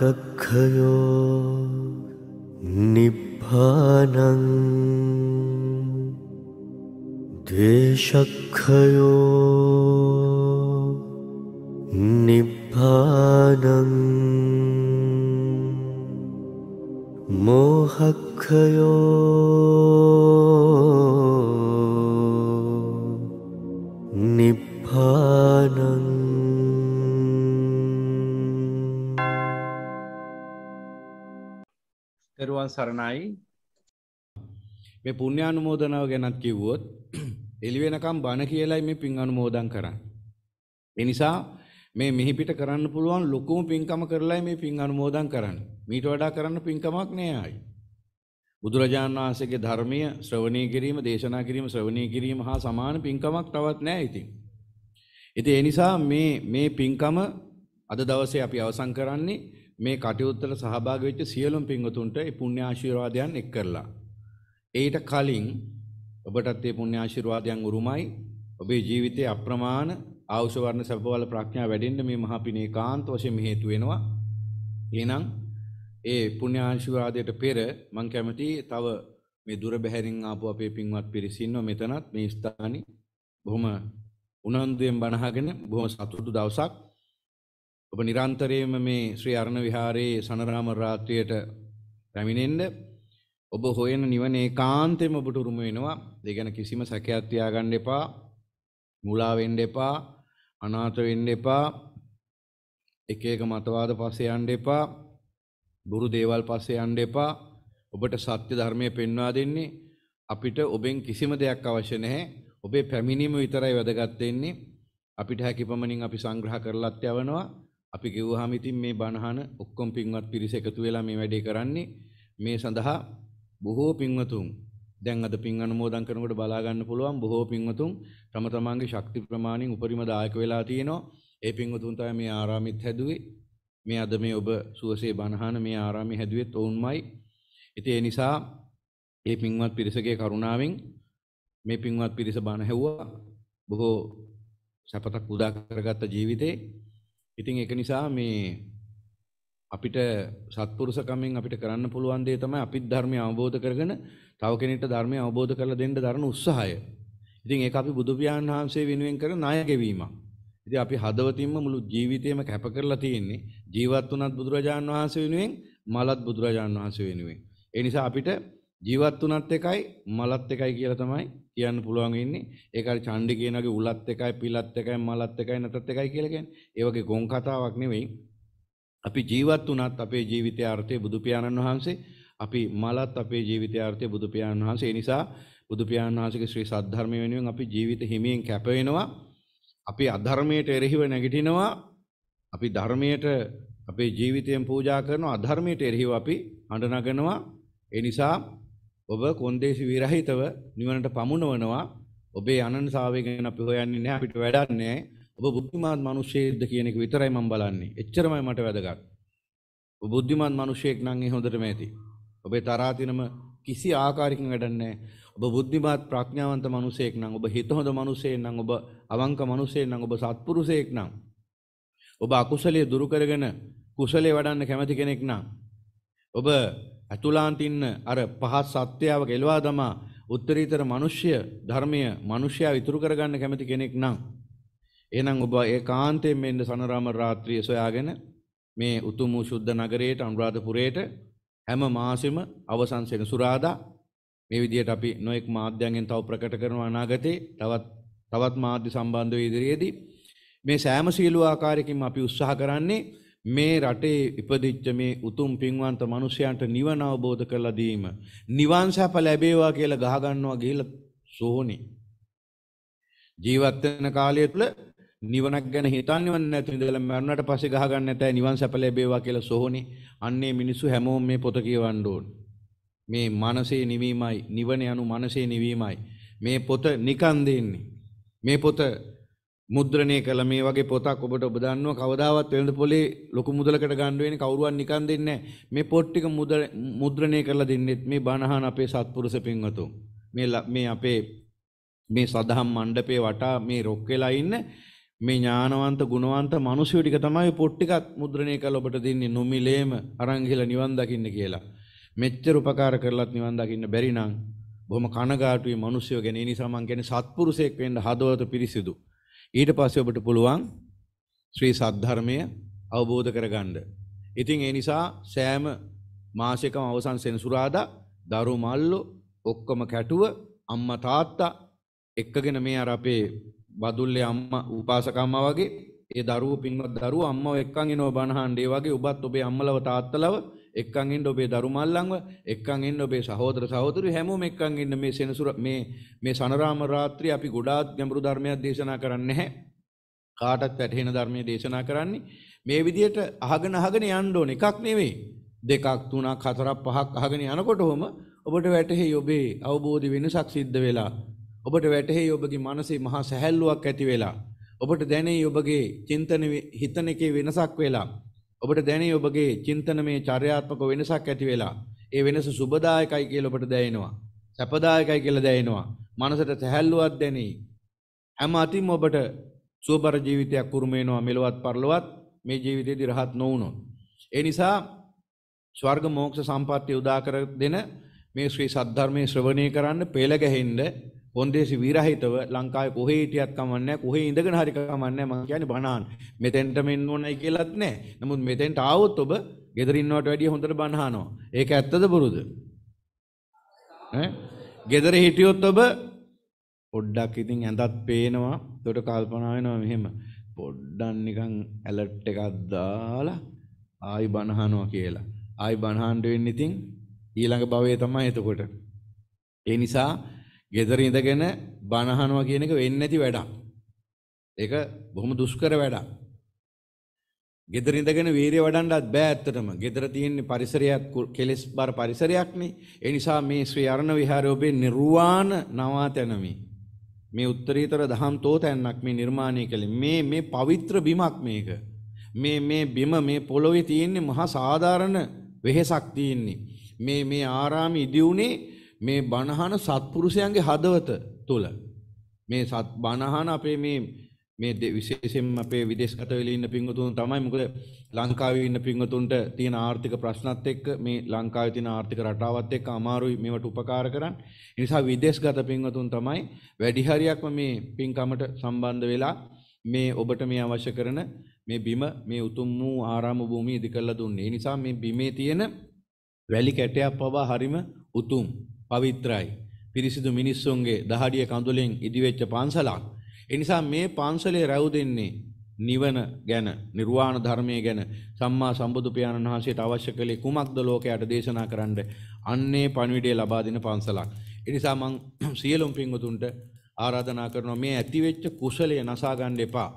कक्षयो निभानं द्वेषक्षयो निभानं मोहक्षयो තෙරුවන් සරණයි මේ පුණ්‍ය අනුමෝදනාව ගැනත් කිව්වොත් එළි වෙනකම් බණ කියලායි මේ පින් අනුමෝදන් කරන්නේ. ඒ නිසා මේ මිහි පිට කරන්න පුළුවන් ලොකුම පින්කම කරලායි මේ පින් අනුමෝදන් කරන්නේ. මීට වඩා කරන්න පින්කමක් නෑ ආයි. බුදුරජාණන් වහන්සේගේ ධර්මය ශ්‍රවණය කිරීම, දේශනා කිරීම, ශ්‍රවණය කිරීම හා සමාන පින්කමක් තවත් නෑ ඉතින්. ඉතින් ඒ නිසා මේ මේ පින්කම අද දවසේ අපි අවසන් කරන්නේ මේ කටයුත්තට සහභාගී වෙච්ච සියලුම පින්වතුන්ට මේ පුණ්‍ය ආශිර්වාදයන් එක් කරලා. ඊට කලින් ඔබටත් මේ පුණ්‍ය ආශිර්වාදයන් උරුමයි. ඔබේ ජීවිතයේ අප්‍රමාණ ආශ වර්ණ සබවල ප්‍රඥා වැඩෙන්න මේ මහා පිනේ කාන්ත වශයෙන් හේතු වෙනවා. එහෙනම් ඒ පුණ්‍ය ආශිර්වාදයට පෙර මම කැමති තව මේ දුර බැහැරින් ආපු අපේ පින්වත් පිරිස ඉන්නවා මෙතනත් මේ ස්ථානේ බොහොම උනන්දුවෙන් බණහගෙන බොහොම සතුටු දවසක් ඔබ නිරන්තරයෙන්ම මේ ශ්‍රී අරණ විහාරයේ සනරාම රාත්‍රියට පැමිණෙන්න ඔබ හොයන නිවන ඒකාන්තයෙන්ම ඔබට උරුම වෙනවා. ඒ ගැන කිසිම සැකයක් තියාගන්න එපා. මුලා වෙන්න එපා. අනාථ වෙන්න එපා. එක එක මතවාද පස්සේ යන්න එපා. බුරු දේවල් පස්සේ යන්න එපා. ඔබට සත්‍ය ධර්මය පෙන්වා දෙන්නේ අපිට ඔබෙන් කිසිම දෙයක් අවශ්‍ය නැහැ. ඔබේ පැමිණීම විතරයි වැදගත් වෙන්නේ. අපිට හැකි පමණින් අපි සංග්‍රහ කරලත් යවනවා. අපි කිව්වහම ඉතින් මේ බණහන ඔක්කොම පින්වත් පිරිස එකතු වෙලා මේ වැඩේ කරන්නේ මේ සඳහා බොහෝ පින්වතුන් දැන් අද පින් අනුමෝදන් කරනකොට බලා ගන්න පුළුවන් බොහෝ පින්වතුන් තම තමන්ගේ ශක්ති ප්‍රමාණෙන් උපරිම දායක වෙලා තිනවා ඒ පින්වතුන් තමයි මේ ආරාමෙත් හැදුවේ මේ අද මේ ඔබ සුවසේ බණහන මේ ආරාමයේ හැදුවෙත් ඔවුන්මයි ඉතින් ඒ නිසා මේ පින්වත් පිරිසගේ කරුණාවෙන් මේ පින්වත් පිරිස බණ හැවුවා බොහෝ සපතක් උදා කරගත්ත ජීවිතේ ඉතින් ඒක නිසා මේ අපිට සත්පුරුෂකමෙන් අපිට කරන්න පුළුවන් දේ තමයි අපිත් ධර්මය අවබෝධ කරගෙන තව කෙනෙක්ට ධර්මය අවබෝධ කරලා දෙන්න දරන උත්සාහය. ඉතින් ඒක අපි බුදු පියාණන් වහන්සේ වෙනුවෙන් කරන ණය ගෙවීමක්. ඉතින් අපි හදවතින්ම මුළු ජීවිතේම කැප කරලා තියෙන්නේ ජීවත් වුණත් බුදුරජාණන් වහන්සේ වෙනුවෙන් මලත් බුදුරජාණන් වහන්සේ වෙනුවෙන්. ඒ නිසා අපිට ජීවත් වුණත් එකයි මලත් එකයි කියලා තමයි කියන්න පුළුවන් ඉන්නේ. ඒක හරි ඡණ්ඩි කියනවාගේ උලත් එකයි පිලත් එකයි මලත් එකයි නැතත් එකයි කියලා කියන්නේ. ඒ වගේ ගොන් කතාවක් නෙවෙයි. අපි ජීවත් වුණත් අපේ ජීවිතයේ අර්ථය බුදු පියාණන් වහන්සේ, අපි මලත් අපේ ජීවිතයේ අර්ථය බුදු පියාණන් වහන්සේ. ඒ නිසා බුදු පියාණන් වහන්සේගේ ශ්‍රී සද්ධර්මය වෙනුවෙන් අපි ජීවිත හිමියෙන් කැප වෙනවා. අපි අධර්මයට එරෙහිව නැගිටිනවා. අපි ධර්මයට අපේ ජීවිතයෙන් පූජා කරනවා. අධර්මයට එරෙහිව අපි අඬ නගනවා. ඒ නිසා ඔබ කොන්දේසි විරහිතව නිවනට පමුණවනවා ඔබේ අනන්සාවය ගැන අපි හොයන්නේ නැහැ අපිට වැඩක් නැහැ ඔබ බුද්ධිමාත් මිනිසෙක්ද කියන එක විතරයි මම බලන්නේ එච්චරමයි මට වැදගත් ඔබ බුද්ධිමාත් මිනිසෙක් නම් ඒ හොඳටම ඇති ඔබේ තරහතිනම කිසි ආකාරයකින් වැඩක් නැහැ ඔබ බුද්ධිමාත් ප්‍රඥාවන්ත මිනිසෙක් නම් ඔබ හිත හොඳ මිනිසෙක් නම් ඔබ අවංක මිනිසෙක් නම් ඔබ සත්පුරුෂයෙක් නම් ඔබ අකුසලයේ දුරු කරගෙන කුසලයේ වඩන්න කැමති කෙනෙක් නම් ඔබ ඇතුළාන්ට ඉන්න අර පහත් සත්‍යාව ගෙලවා දමා උත්තරීතර මිනිස්ය ධර්මය මිනිස්යා ඉතුරු කරගන්න කැමති කෙනෙක් නම් එහෙනම් ඔබ ඒකාන්තයෙන් මෙන්න සනරාම රාත්‍රිය සොයාගෙන මේ උතුම් ශුද්ධ නගරයට අනුරාධපුරයට හැම මාසෙම අවසන් සෙනසුරාදා මේ විදිහට අපි නොඑක් මාධ්‍යයෙන් තව ප්‍රකට කරන අනාගතේ තවත් තවත් මාධ්‍ය සම්බන්ධ ඉදිරියේදී මේ සෑම සීලු ආකාරයකින් අපි උත්සාහ කරන්නේ මේ රටේ ඉපදිච්ච මේ උතුම් පින්වන්ත මිනිසයන්ට නිවන අවබෝධ කරලා දීම නිවන් සැප ලැබේවා කියලා ගහ ගන්නවා ගිහලා සෝහනේ ජීවත් වෙන කාලය තුල නිවනක් ගැන හිතන්නේව නැති ඉඳලා මරණයට පස්සේ ගහ ගන්න නැතයි නිවන් සැප ලැබේවා කියලා සෝහනේ අන්නේ මිනිස්සු හැමෝම මේ පොත කියවන්න ඕන මේ මනසේ නිවීමයි නිවන යනු මනසේ නිවීමයි මේ පොත නිකන් දෙන්නේ මේ පොත මුද්‍රණය කළ මේ වගේ පොතක් ඔබට ඔබ දන්නවා කවදාවත් වෙළඳ පොලේ ලොකු මුදලකට ගන්න වෙන්නේ කවුරුවත් නිකන් දෙන්නේ නැහැ. මේ පොත් ටික මුද්‍රණය කරලා දෙන්නෙත් මේ බණහන් අපේ සත්පුරුෂ පින්වතුන්. මේ මේ අපේ මේ සදහම් මණ්ඩපේ වටා මේ රොක් වෙලා ඉන්න මේ ඥානවන්ත ගුණවන්ත මිනිස්සු ටික තමයි පොත් ටිකත් මුද්‍රණය කරලා ඔබට දෙන්නේ නොමිලේම අරන් ගිහලා නිවන් දකින්න කියලා. මෙච්චර උපකාර කරලත් නිවන් දකින්න බැරි නම් බොහොම කනගාටුයි මිනිස්සු ගැන. ඒ නිසා මං කියන්නේ සත්පුරුෂයෙක් වෙන්න හදවත පිරිසිදු. ඊට පස්සේ ඔබට පුළුවන් ශ්‍රී සද්ධර්මය අවබෝධ කරගන්න. ඉතින් ඒ නිසා සෑම මාසයකම අවසන් සෙනසුරාදා දරු මල්ලෝ ඔක්කොම කැටුව අම්මා තාත්තා එක්කගෙන මේ අර අපේ වදුල්ලේ අම්මා උපාසකම්මා වගේ ඒ දරුවෝ පින්වත් දරුවෝ අම්මව එක්කන් එනවා බණහන් ඒ වගේ ඔබත් ඔබේ අම්මලව තාත්තලව එක්කන් එන්න ඔබේ දරුමල්ලන්ව එක්කන් එන්න ඔබේ සහෝදර සහෝදරු හැමෝම එක්කන් එන්න මේ සෙනසුර මේ මේ සනරාම රාත්‍රියේ අපි ගොඩාක් ගැඹුරු ධර්මයක් දේශනා කරන්නේ නැහැ කාටත් වැටහෙන ධර්මයේ දේශනා කරන්නේ මේ විදිහට අහගෙන අහගෙන යන්න ඕන එකක් නෙවෙයි දෙකක් තුනක් හතරක් පහක් අහගෙන යනකොටම ඔබට වැටහෙයි ඔබේ අවබෝධ වෙනසක් සිද්ධ වෙලා ඔබට වැටහෙයි ඔබගේ මනසේ මහා සැහැල්ලුවක් ඇති වෙලා ඔබට දැනේ ඔබගේ චින්තන හිතන එකේ වෙනසක් වෙලා ඔබට දැනේ ඔබගේ චින්තනමේ චර්යාත්මක වෙනසක් ඇති වෙලා ඒ වෙනස සුබදායකයි කියලා ඔබට දැනෙනවා සැපදායකයි කියලා දැනෙනවා මනසට සැහැල්ලුවක් දැනේ හැම අතින්ම ඔබට සුවබර ජීවිතයක් උරුම වෙනවා මෙලවත් පරලවත් මේ ජීවිතේදී රහත් නොවුනොත් ඒ නිසා ස්වර්ග මෝක්ෂ සම්පත්තිය උදා කර දෙන මේ ශ්‍රී සද්ධර්මයේ ශ්‍රවණය කරන්න පෙළ ගැහෙන්න කොන්දේසි විරහිතව ලංකාවේ කොහේ හිටියත් කමන්නේ කොහේ ඉඳගෙන හරි කමන්නේ මම කියන්නේ බණහන් මෙතෙන්ට මෙන්න ඕනයි කියලාත් නැහැ නමුත් මෙතෙන්ට ආවොත් ඔබ ගෙදර ඉන්නවට වැඩිය හොඳට බණහනවා ඒක ඇත්තද පුරුද ඈ ගෙදර හිටියොත් ඔබ පොඩ්ඩක් ඉතින් ඇඳත් පේනවා එතකොට කල්පනා වෙනවා මෙහෙම පොඩ්ඩක් නිකන් ඇලර්ට් එකක් දාලා ආයි බණහනවා කියලා ආයි බණහන්ඩ වෙන්න ඉතින් ඊළඟ භවයේ තමයි එතකොට ඒ නිසා ගෙදර ඉඳගෙන බනහනවා කියන එක වෙන්නේ නැති වැඩක්. ඒක බොහොම දුෂ්කර වැඩක්. ගෙදර ඉඳගෙන වීරිය වඩන්නත් බෑ ඇත්තටම. ගෙදර තියෙන පරිසරයක් කෙලස් බර පරිසරයක්නේ. ඒ නිසා මේ ශ්‍රී අරණ විහාරයේ ඔබේ නිර්වාණ නවාතැන මේ. මේ උත්තරීතර දහම් තෝතැන්නක් මේ නිර්මාණය කළේ. මේ මේ පවිත්‍ර බිමක් මේක. මේ මේ බිම මේ පොළොවේ තියෙන්නේ මහා සාධාරණ වෙහෙසක් තියෙන්නේ. මේ මේ ආරාම ඉදි උනේ මේ බණහන සත්පුරුෂයන්ගේ හදවත තුළ මේ සත් බණහන අපේ මේ මේ විශේෂයෙන්ම අපේ විදේශගත වෙලා ඉන්න පින්වතුන් තමයි මොකද ලංකාවේ ඉන්න පින්වතුන්ට තියෙන ආර්ථික ප්‍රශ්නත් එක්ක මේ ලංකාවේ තියෙන ආර්ථික රටාවත් එක්ක අමාරුයි මේවට උපකාර කරන්න. ඒ නිසා විදේශගත පින්වතුන් තමයි වැඩි හරියක්ම මේ පින්කමට සම්බන්ධ වෙලා මේ ඔබට මේ අවශ්‍ය කරන මේ බිම මේ උතුම් වූ ආරාම භූමිය ඉදි කරලා දුන්නේ. ඒ නිසා මේ බිමේ තියෙන වැලි කැටයක් පවා හරිම උතුම්. පවිත්‍රයි. පිරිසිදු මිනිස්සුන්ගේ දහඩිය කඳුලෙන් ඉදිවෙච්ච පන්සලක්. එනිසා මේ පන්සලේ රැව් දෙන්නේ නිවන ගැන නිර්වාණ ධර්මය ගැන සම්මා සම්බුදු පියාණන් වහන්සේට අවශ්‍ය කළේ කුමක්ද ලෝකයට දේශනා කරන්න අන්නේ පණිවිඩය ලබා දෙන පන්සලක්. ඒ නිසා මං සියලුම පින්වතුන්ට ආරාධනා කරනවා මේ ඇතිවෙච්ච කුසලය නසා ගන්න එපා.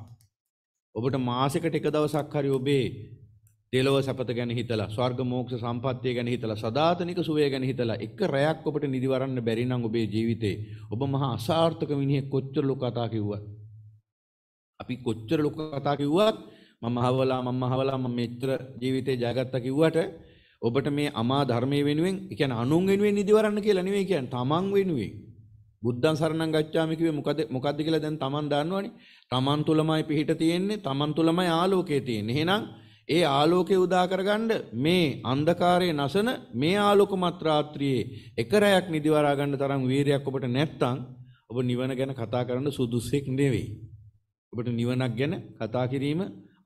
ඔබට මාසෙකට එක දවසක් හරි ඔබේ දෙලොව සැපත ගැන හිතලා ස්වර්ග මෝක්ෂ සම්පත්තිය ගැන හිතලා සදාතනික සුවය ගැන හිතලා එක රැයක් ඔබට නිදිවරන්න බැරි නම් ඔබේ ජීවිතේ ඔබ මහා අසාර්ථක මිනිහෙක් කොච්චර ලොකු කතා කිව්වත් අපි කොච්චර ලොකු කතා කිව්වත් මම හවලා මම හවලා මම මෙච්චර ජීවිතේ ජයගත්තා කිව්වට ඔබට මේ අමා ධර්මයේ වෙනුවෙන් ඒ කියන්නේ අනුන් වෙනුවෙන් නිදිවරන්න කියලා නෙවෙයි කියන්නේ තමන් වෙනුවෙන් බුද්ධං සරණං ගච්ඡාමි කිව්වේ මොකද මොකද්ද කියලා දැන් තමන් දන්නවනේ තමන් තුලමයි පිහිට තියෙන්නේ තමන් තුලමයි ආලෝකය තියෙන්නේ එහෙනම් ඒ ආලෝකය උදා කරගන්න මේ අන්ධකාරයේ නැසන මේ ආලෝකමත් රාත්‍රියේ එක රැයක් නිදිවරා ගන්න තරම් වීරයක් ඔබට නැත්නම් ඔබ නිවන ගැන කතා කරන්න සුදුස්සෙක් නෙවෙයි. ඔබට නිවනක් ගැන කතා කිරීම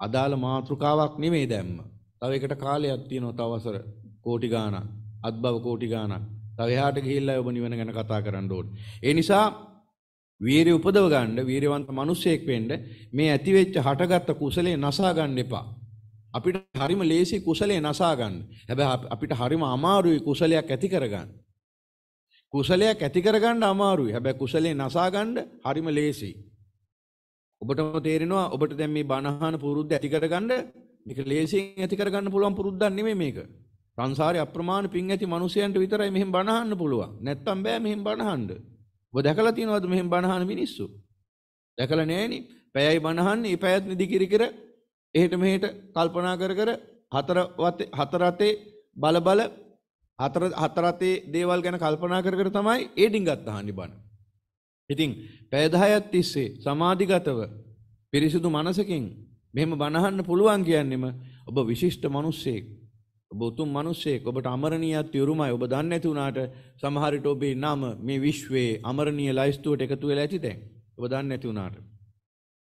අදාළ මාතෘකාවක් නෙමෙයි දැම්ම. තව එකට කාලයක් තියෙනවා තව වසර කෝටි ගාණක්, අත්බව කෝටි ගාණක්. තව එහාට ගිහිල්ලා ඔබ නිවන ගැන කතා කරන්න ඕනේ. ඒ නිසා වීරිය උපදව ගන්න, වීරවන්ත මිනිසෙක් වෙන්න මේ ඇතිවෙච්ච හටගත්තු කුසලයේ නසා ගන්න එපා. අපිට හරිම ලේසි කුසලයේ නසා ගන්න. හැබැයි අපිට හරිම අමාරුයි කුසලයක් ඇති කරගන්න. කුසලයක් ඇති කරගන්න අමාරුයි. හැබැයි කුසලයේ නසා ගන්න හරිම ලේසි. ඔබටම තේරෙනවා ඔබට දැන් මේ බණහන පුරුද්ද ඇති කරගන්න මේක ලේසියෙන් ඇති කරගන්න පුළුවන් පුරුද්දක් නෙමෙයි මේක. සංසාරේ අප්‍රමාණ පින් ඇති මිනිසයන්ට විතරයි මෙහෙම බණහන්න පුළුවන්. නැත්තම් බෑ මෙහෙම බණහන්න. ඔබ දැකලා තියෙනවද මෙහෙම බණහන මිනිස්සු? දැකලා නෑනේ. පැයයි බණහන්නේ, පැයත් නිදි කිරි කිරි එහෙට මෙහෙට කල්පනා කර කර හතරතේ බලබල හතරතේ දේවල් ගැන කල්පනා කර කර තමයි ඒ ඩිංගත් අහන්න බණ. ඉතින් පැයදායක් තිස්සේ සමාධිගතව පිරිසිදු මනසකින් මෙහෙම බණහන්න පුළුවන් කියන්නෙම ඔබ විශිෂ්ට මිනිස්සෙක්. ඔබ උතුම් මිනිස්සෙක්. ඔබට අමරණීයත් යුරුමයි. ඔබ දන්නේ නැති වුණාට සමහර විට ඔබේ නම මේ විශ්වයේ අමරණීය ලයිස්තුවට එකතු වෙලා ඇති දැන්. ඔබ දන්නේ නැති වුණාට.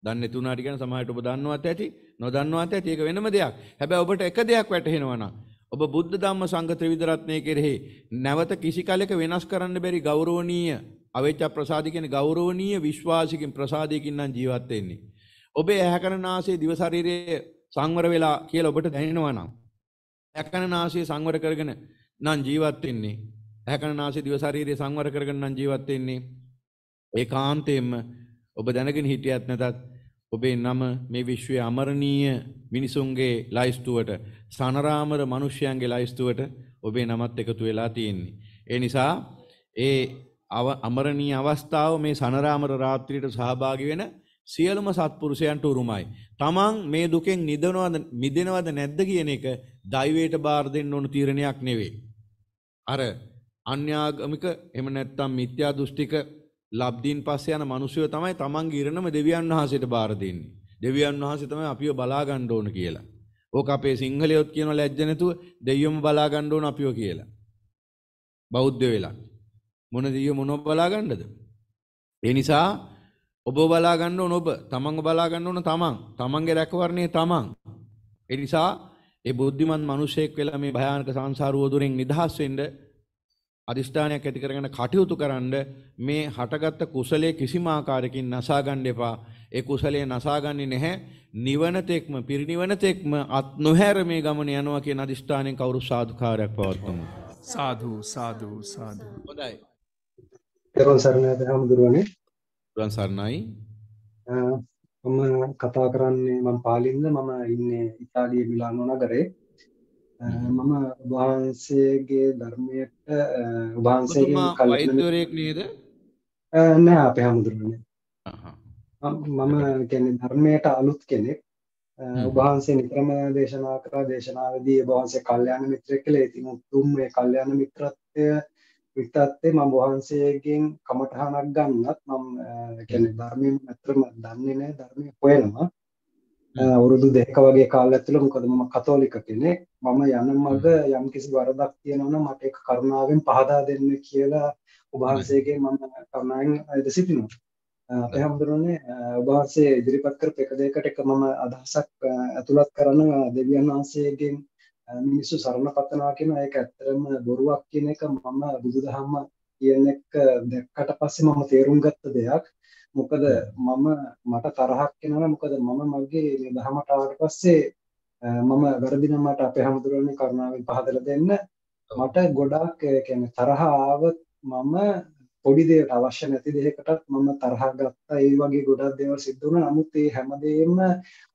දන්නේ නැති වුණාට කියන සමහර විට ඔබ දන්නවත් ඇති. නොදන්නවාත ඇති ඒක වෙනම දෙයක්. හැබැයි ඔබට එක දෙයක් වැටහෙනවා නම් ඔබ බුද්ධ ධම්ම සංඝ ත්‍රිවිධ රත්නය කෙරෙහි නැවත කිසි කලෙක වෙනස් කරන්න බැරි ගෞරවනීය අවිච්ඡ ප්‍රසාද කියන ගෞරවනීය විශ්වාසිකින් ප්‍රසාදයකින් නම් ජීවත් වෙන්නේ. ඔබේ ඇහැකරනාසේ දිව ශරීරයේ සංවර වෙලා කියලා ඔබට දැනෙනවා නම් ඇහැකරනාසේ සංවර කරගෙන නම් ජීවත් වෙන්නේ. ඇහැකරනාසේ දිව ශරීරයේ සංවර කරගෙන නම් ජීවත් වෙන්නේ. ඒකාන්තයෙන්ම ඔබ දැනගෙන හිටියත් නැතත් ඔබේ නම මේ විශ්වයේ අමරණීය මිනිසුන්ගේ ලයිස්තුවට සනරාමර මිනිසයන්ගේ ලයිස්තුවට ඔබේ නමත් එකතු වෙලා තියෙන්නේ. ඒ නිසා ඒ අමරණීය අවස්ථාව මේ සනරාමර රාත්‍රියට සහභාගී වෙන සියලුම සත්පුරුෂයන්ට උරුමයි. තමන් මේ දුකෙන් නිදනවද මිදෙනවද නැද්ද කියන එක දෛවයට බාර දෙන්න ඕන තීරණයක් නෙවෙයි. අර අන්‍යාගමික එහෙම නැත්නම් මිත්‍යා දෘෂ්ටික ලබ්ධීන් පස්සේ යන මිනිස්සුය තමයි තමන්ගේ ඉරණම දෙවියන් වහන්සේට බාර දෙන්නේ. දෙවියන් වහන්සේ තමයි අපිව බලා ගන්න ඕන කියලා. ඕක අපේ සිංහලියොත් කියන ලැජ්ජ නැතුව දෙයියොම බලා ගන්න ඕන අපිව කියලා. බෞද්ධ වෙලා. මොන දෙයියෝ මොනව බලා ගන්නද? ඒ නිසා ඔබ බලා ගන්න ඕන ඔබ, තමන්ව බලා ගන්න ඕන තමන්. තමන්ගේ රැකවරණය තමන්. ඒ නිසා ඒ බුද්ධිමත් මිනිසෙක් වෙලා මේ භයානක සංසාර වදුරෙන් නිදහස් වෙන්න අධිෂ්ඨානයක් ඇති කරගෙන කටයුතු කරන්න මේ හටගත්ත කුසලයේ කිසිම ආකාරයකින් නසා ගන්න එපා. ඒ කුසලයේ නසා ගන්නේ නැහැ. නිවන තෙක්ම පිරිනිවන තෙක්ම අත් නොහැර මේ ගමන යනවා කියන අධිෂ්ඨානයෙන් කවුරු සාදුකාරයක් පවත්වමු. සාදු සාදු සාදු. හොඳයි. දරුවන් සරණයි හැමදෙරුවනේ. දරුවන් සරණයි. මම කතා කරන්නේ මම පාලින්ද මම ඉන්නේ ඉතාලියේ මිලානෝ නගරේ. මම වහන්සේගේ ධර්මයට වහන්සේගෙන් කල්පනාවරයෙක් නේද? නෑ අපේ හැමදෙරනේ. මම කියන්නේ ධර්මයට අලුත් කෙනෙක්. වහන්සේ නිතරම දේශනා කරා දේශනාවේදී වහන්සේ කල්යාණ මිත්‍රයෙක් කියලා. ඉතින් උතුම් මේ කල්යාණ මිත්‍රත්වය විතරත්තේ මම වහන්සේගෙන් කමඨහනක් ගන්නත් මම කියන්නේ ධර්මයෙන් අත්‍තරම දන්නේ නැහැ ධර්මය හොයනවා. අවුරුදු දෙක වගේ කාලය ඇතුළත මොකද මම කතෝලික කෙනෙක් මම යන මඟ යම් කිසි වරදක් තියෙනවා නම් මට ඒක කරුණාවෙන් පහදා දෙන්න කියලා ඔබ වහන්සේගෙන් මම කරුණාවෙන් අයද සිටිනවා අපේ හැමදෙරෝනේ ඔබ වහන්සේ ඉදිරිපත් කරපු එක දෙයකට එක මම අදහසක් ඇතුළත් කරන දෙවියන් වහන්සේගෙන් මිනිස්සු සරණ පතනවා කියන එක ඇත්තටම බොරුවක් කියන එක මම බුදුදහම කියන එක දැක්කට පස්සේ මම තේරුම් ගත්ත දෙයක් මොකද මම මට තරහක් එනවා මොකද මම මගේ මේ දහමට ආවට පස්සේ මම වැරදි නම් මට අපේ හැමදෙරෝනේ කරුණාවෙන් පහදලා දෙන්න මට ගොඩාක් කියන්නේ තරහ ආවත් මම පොඩි දෙයකට අවශ්‍ය නැති දෙයකටත් මම තරහ ගත්තා ඒ වගේ ගොඩක් දේවල් සිද්ධ වුණා නමුත් ඒ හැමදේම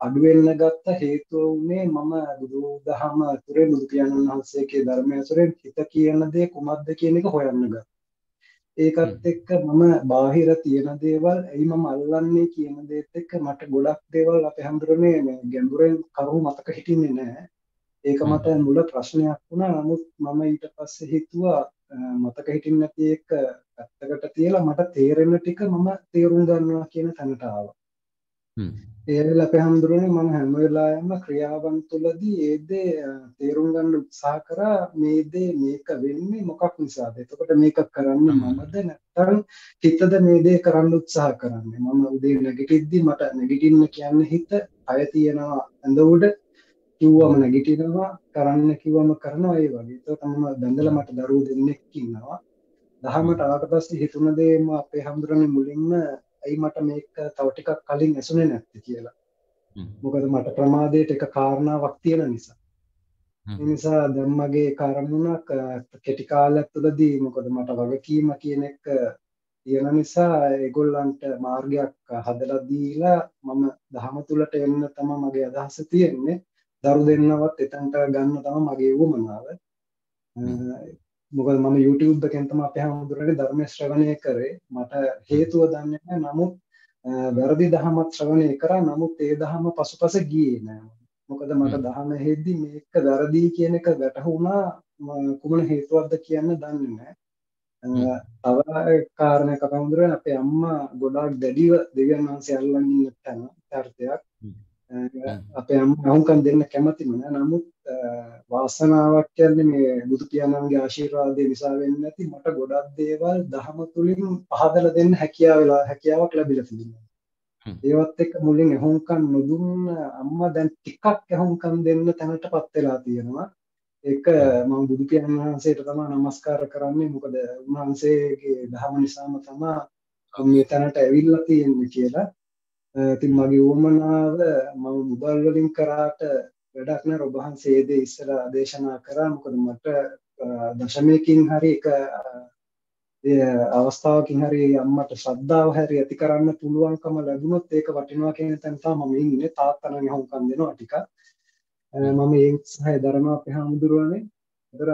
අඩු වෙන්න ගත්ත හේතුව උනේ මම බුදු දහම අතුරේ බුදු පියාණන් වහන්සේගේ ධර්මය අතුරේ හිත කියන දේ කුමක්ද කියන එක හොයන්න ගත්තා ඒකත් එක්ක මම බාහිර තියෙන දේවල් ඇයි මම අල්ලන්නේ කියන දේත් එක්ක මට ගොඩක් දේවල් අපේ හැඳුරනේ මේ ගැඹුරෙන් කරුණු මතක හිටින්නේ නැහැ. ඒක මට මුල ප්‍රශ්නයක් වුණා. නමුත් මම ඊට පස්සේ හිතුවා මතක හිටින්නේ නැති එක පැත්තකට තියලා මට තේරෙන ටික මම තේරුම් ගන්නවා කියන තැනට ආවා. ඒල අප හමුදුරුවනේ මම හැමවෙලායම ක්‍රියාවන් තුලදී ඒදේ තේරුම් ගන්න උත්සා කරා මේදේ මේක වෙන්නේ මොකක් නිසාද එතකොට මේක කරන්න මමද නැත්තම් හිතද මේදේ කරන්න උත්සාහ කරන්නේ මම උදේ නැගිටිද්දි මට නැගිටින්න කියන්න හිත අය තියෙනවා ඇඳ උඩ කිව්වම නැගිටිනවා කරන්න කිව්වම කරනවා ඒ වගේ එතකොට මම දඟල මට දරුවෝ දෙන්නෙක් ඉන්නවා දහමට ආවට පස්සේ හිතුණ දේ අපේ හමුදුරුවනේ මුලින්ම ඇයි මට මේක තවටිකක් කලින් ඇසුනේ නැත්ති කියලා මොකද මට ප්‍රමාදයට එක කාරණාවක් තියෙන නිසා නිසා දැම්මගේ කාරමුණක් කෙටි කාලයක් තුළදී මොකද මට වගකීම කියන එක තියෙන නිසා ඒගොල්ලන්ට මාර්ගයක් හදලා දීලා මම දහම තුලට එන්න තමයි මගේ අදහස තියෙන්නේ දරු දෙන්නවත් එතනට ගන්න තමයි මගේ වුමනාව මොකද මම YouTube කැන්තම අප හමුදුරට ධර්ම ශ්‍රවණය කරේ මට හේතුව දන්නන නමුත් වැරදි දහමත් ශ්‍රවණය කර නමුත් ඒ දහම පසු පස ගිය නෑ මොකද මට දහම හෙද්දි මේක වැරදිී කියන එක වැටහුුණා කුමන හේතුවක්ද කියන්න දන්නනෑ තව කාරණය කකමුදුර අපේ අම්මා ගොඩාක් දැඩිව දෙවන් වන්සේ අල්ලන්න තැන තර්ථයක් අප අහුකන් දෙන්න කැමති මන නමුත් වාසනාවක් කියන්නේ මේ බුදු පියාණන්ගේ ආශීර්වාදය නිසා වෙන්නේ නැති මට ගොඩක් දේවල් දහම තුලින් පහදලා දෙන්න හැකියාව වෙලා හැකියාවක් ලැබිලා තිබෙනවා. ඒවත් එක්ක මුලින් අහුකන් නොදුන්න අම්මා දැන් ටිකක් අහුකන් දෙන්න තැනටපත් වෙලා තියෙනවා. ඒක මම බුදු පියාණන් වහන්සේට තමයි নমස්කාර කරන්නේ. මොකද උන්වහන්සේගේ දහම නිසාම තමයි මේ තැනට ඇවිල්ලා තියෙන්නේ කියලා. ඉතින් මගේ උවමනාව මම මුදල් වලින් කරාට වැඩක් නෑ ඔබ වහන්සේ දේ ඉස්සලා දේශනා කරා මොකද මට දශමයකින් හරි එක අවස්ථාවකින් හරි අම්මට ශ්‍රද්ධාව හැරි ඇති කරන්න පුළුවන්කම ලැබුණොත් ඒක වටිනවා කියන තැන තමයි මම ඉන්නේ තාත්තා නම් යහුම්කම් දෙනවා ටිකක් මම ඒ උත්සාහය දරනවා අපේ හාමුදුරුවනේ ඒතර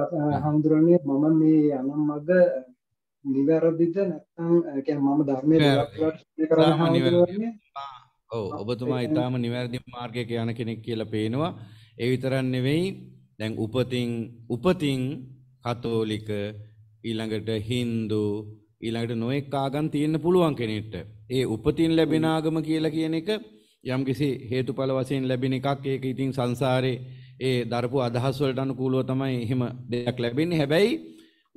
හාමුදුරනේ මම මේ අනම් මග නිවැරදිද නැත්නම් කියන්නේ මම ධර්මයේ කරන හැමෝටම ඔව් ඔබතුමා ඊටාම නිවැරදි මාර්ගයක යන කෙනෙක් කියලා පේනවා. ඒ විතරක් නෙවෙයි දැන් උපතින් උපතින් කතෝලික ඊළඟට Hindu ඊළඟට නොඑක් ආගම් තියෙන්න පුළුවන් කෙනෙක්ට. ඒ උපතින් ලැබෙන ආගම කියලා කියන එක යම්කිසි හේතුඵල වශයෙන් ලැබෙන එකක්. ඒක ඉතින් සංසාරේ ඒ දරපු අදහස් වලට අනුකූලව තමයි එහෙම දෙයක් ලැබෙන්නේ. හැබැයි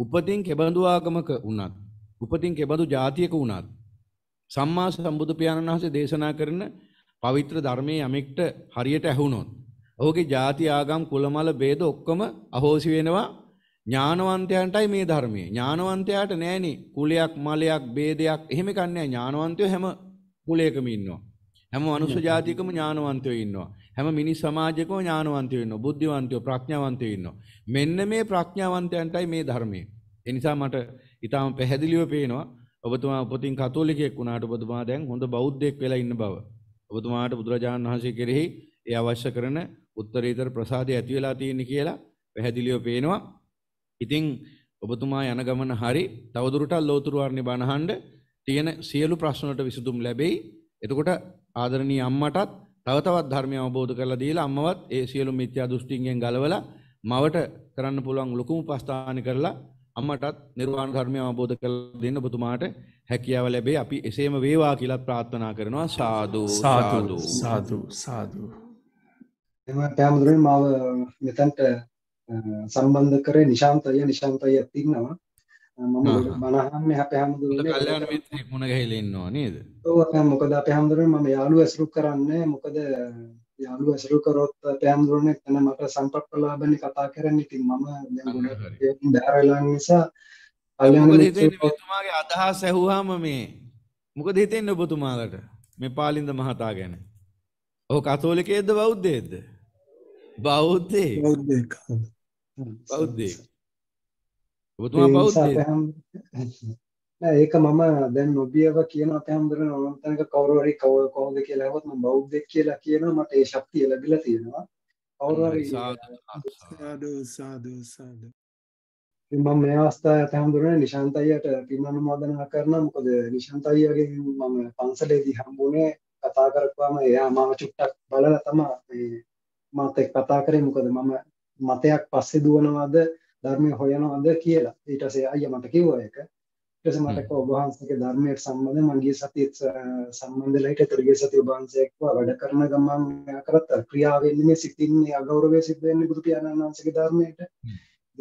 උපතින් කෙබඳු ආගමක වුණත් උපතින් කෙබඳු ජාතියක වුණත් සම්මා සම්බුදු පියාණන් වහන්සේ දේශනා කරන පවිත්‍ර ධර්මයේ යමෙක්ට හරියට ඇහුනොත් ඔහුගේ ಜಾති ආගම් කුලමල ભેද ඔක්කොම අහෝසි වෙනවා ඥානවන්තයන්ටයි මේ ධර්මයේ ඥානවන්තයාට නෑනේ කුලයක් මලයක් ભેදයක් එහෙම කන්නේ ඥානවන්තයෝ හැම කුලයකම ඉන්නවා හැම මනුෂ්‍ය జాතියකම ඥානවන්තයෝ ඉන්නවා හැම මිනිස් සමාජයකම ඥානවන්තයෝ ඉන්නවා, බුද්ධිවන්තයෝ, ප්‍රඥාවන්තයෝ ඉන්නවා. මෙන්න මේ ප්‍රඥාවන්තයන්ටයි මේ ධර්මය. ඒ නිසා මට ඊටාම පැහැදිලිව පේනවා ඔබතුමා උපතින් කතෝලිකයෙක් වුණාට ඔබතුමා දැන් හොඳ බෞද්ධයෙක් වෙලා ඉන්න බව. ඔබතුමාට බුදුරජාණන් වහන්සේ කෙරෙහි ඒ අවශ්‍ය කරන උත්තරීතර ප්‍රසාදය ඇති වෙලා තියෙන කියලා පැහැදිලිව පේනවා. ඉතින් ඔබතුමා යන ගමන හරි තවදුරටත් ලෝතුරු වර්ණේ බණහඬ තියෙන සියලු ප්‍රශ්න වලට විසඳුම් ලැබෙයි. එතකොට ආදරණීය අම්මටත් තව තවත් ධර්මය අවබෝධ කරලා දීලා අම්මවත් ඒ සියලු මිත්‍යා දෘෂ්ටියෙන් ගලවලා මවට කරන්න පුළුවන් ලොකුම උපස්ථාන කරලා අම්මටත් නිර්වාණ ධර්මය අවබෝධ කරලා දෙන්න ඔබතුමාට හැකියාව ලැබේ අපි එසේම වේවා කියලා ප්‍රාර්ථනා කරනවා සාදු සාදු සාදු සාදු එම පෑමුදුරින් මාව මෙතැන්ට සම්බන්ධ කරේ නිශාන්තය නිශාන්තය ඇතින්නවා මම බණහන්නේ අපේ හැමදෙරේ කල්යාණ මිත්‍රෙක් මුණ ගැහිලා ඉන්නවා නේද? ඔව් අපේ මොකද අපේ හැමදෙරේ මම යාළුව ඇසුරු කරන්නේ මොකද යාළුව ඇසුරු කරොත් අපේ හැමදෙරේ එතන මට සම්ප්‍රප්‍රලාභනේ කතා කරන්නේ ඉතින් මම දැන් බැහැර වෙලා නිසා කල්යාණ ඔබතුමාගේ අදහස් ඇහුවාම මේ මොකද හිතෙන්නේ ඔබතුමාලට මේ පාලින්ද මහතා ගැන? ඔහු කතෝලිකයේද බෞද්ධයේද? බෞද්ධයෙක්. බෞද්ධයෙක්. බෞද්ධයෙක්. ඔබතුමා බෞද්ධ ඒක මම දැන් නොබියව කියන අතහම්දුර නොනතනක කවරවරි කව කොහොද කියලා හොත් මම බෞද්ධෙක් කියලා කියනවා මට ඒ ශක්තිය ලැබිලා තියෙනවා කවරවරි සාදු සාදු සාදු මම මේ අවස්ථාවේ අතහම්දුරනේ නිශාන්ත අයියට පින් අනුමෝදනා කරනවා මොකද නිශාන්ත අයියාගේ මම පන්සලේදී හම්බුනේ කතා කරපුවාම එයා මාව චුට්ටක් බලලා තමයි මේ මාත් එක්ක කතා කරේ මොකද මම මතයක් පස්සේ දුවනවාද ධර්මය හොයනවද කියලා ඊට පස්සේ අයියා මට කිව්වා ඒක ඊට පස්සේ මට ඔබ වහන්සේගේ ධර්මයට සම්බන්ධව මගේ සතිය සම්බන්ධලා ඊට තරගේ සතිය ඔබ වහන්සේක්ව වැඩ කරන ගමන් මම කරත් ක්‍රියා වෙන්නේ මේ සිතින්නේ අගෞරවය සිද්ධ වෙන්නේ බුදු පියාණන් වහන්සේගේ ධර්මයට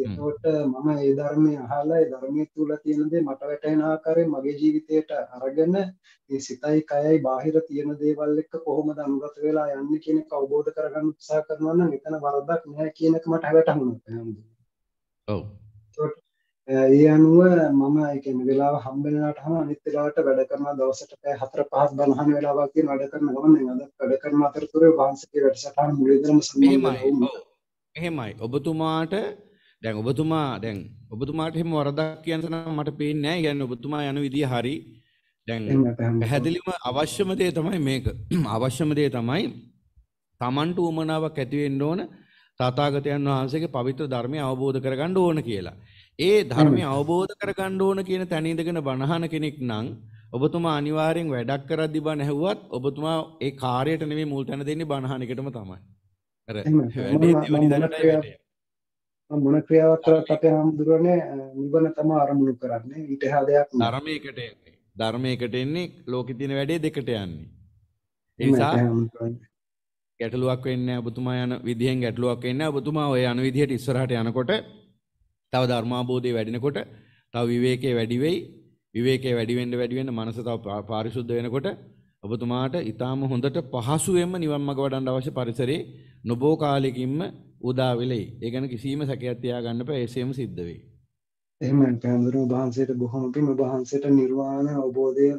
එතකොට මම ඒ ධර්මය අහලා ඒ ධර්මයේ තුල තියෙන දේ මට වැටහෙන ආකාරයෙන් මගේ ජීවිතයට අරගෙන මේ සිතයි කයයි බාහිර තියෙන දේවල් එක්ක කොහොමද අනුගත වෙලා යන්නේ කියන එක අවබෝධ කරගන්න උත්සාහ කරනවා නම් එතන වරදක් නෑ කියන එක මට වැටහුණා. ඔව් ඒ අනුව මම එකන වෙලාව හම්බෙනලාට හම අනිත් වෙලාවට වැඩ කරන දවසට පෑ හතර පහත් බලහන් වෙලාවක් තියෙන වැඩ කරන ගමන් අද වැඩ කරන අතරතුර වහන්සේගේ වැඩසටහන මුලින්දම සම්බන්ධ එහෙමයි ඔබතුමාට දැන් ඔබතුමා දැන් ඔබතුමාට එහෙම වරදක් කියන්න නම් මට පේන්නේ නැහැ කියන්නේ ඔබතුමා යන විදිය හරි දැන් පැහැදිලිම අවශ්‍යම දේ තමයි මේක අවශ්‍යම දේ තමයි Tamanට උමනාවක් ඇති වෙන්න ඕන තථාගතයන් වහන්සේගේ පවිත්‍ර ධර්මය අවබෝධ කරගන්න ඕන කියලා. ඒ ධර්මය අවබෝධ කරගන්න ඕන කියන තැන ඉඳගෙන බණහන කෙනෙක් නම් ඔබතුමා අනිවාර්යෙන් වැඩක් කරද්දී බණ ඇහුවත් ඔබතුමා ඒ කාර්යයට නෙමෙයි මුල් තැන දෙන්නේ බණහන එකටම තමයි. අර වැඩි දිවනි දැනටයි වැඩේ. මොන ක්‍රියාවක් කරත් අපේ හාමුදුරනේ නිවන තම අරමුණු කරන්නේ ඊට එහා දෙයක් ධර්මයකට එන්නේ ධර්මයකට එන්නේ ලෝකෙ තියෙන වැඩේ දෙකට යන්නේ ඒ නිසා ගැටලුවක් වෙන්නේ ඔබතුමා යන විදිහෙන් ගැටලුවක් වෙන්නේ ඔබතුමා ඔය යන විදිහට ඉස්සරහට යනකොට තව ධර්මාබෝධය වැඩිනකොට තව විවේකයේ වැඩි වෙයි විවේකයේ වැඩි වෙන්න වැඩි වෙන්න මනස තව පාරිශුද්ධ වෙනකොට ඔබතුමාට ඊටාම හොඳට පහසුවෙන්ම නිවන් මඟ වඩන්න අවශ්‍ය පරිසරේ නොබෝ කාලෙකින්ම උදා වෙලයි. ඒ ගැන කිසිම සැකයක් තියාගන්න බෑ එසේම සිද්ධ වෙයි. එහෙමයි පැඳුරු වහන්සේට බොහොම පින් වහන්සේට නිර්වාණ අවබෝධය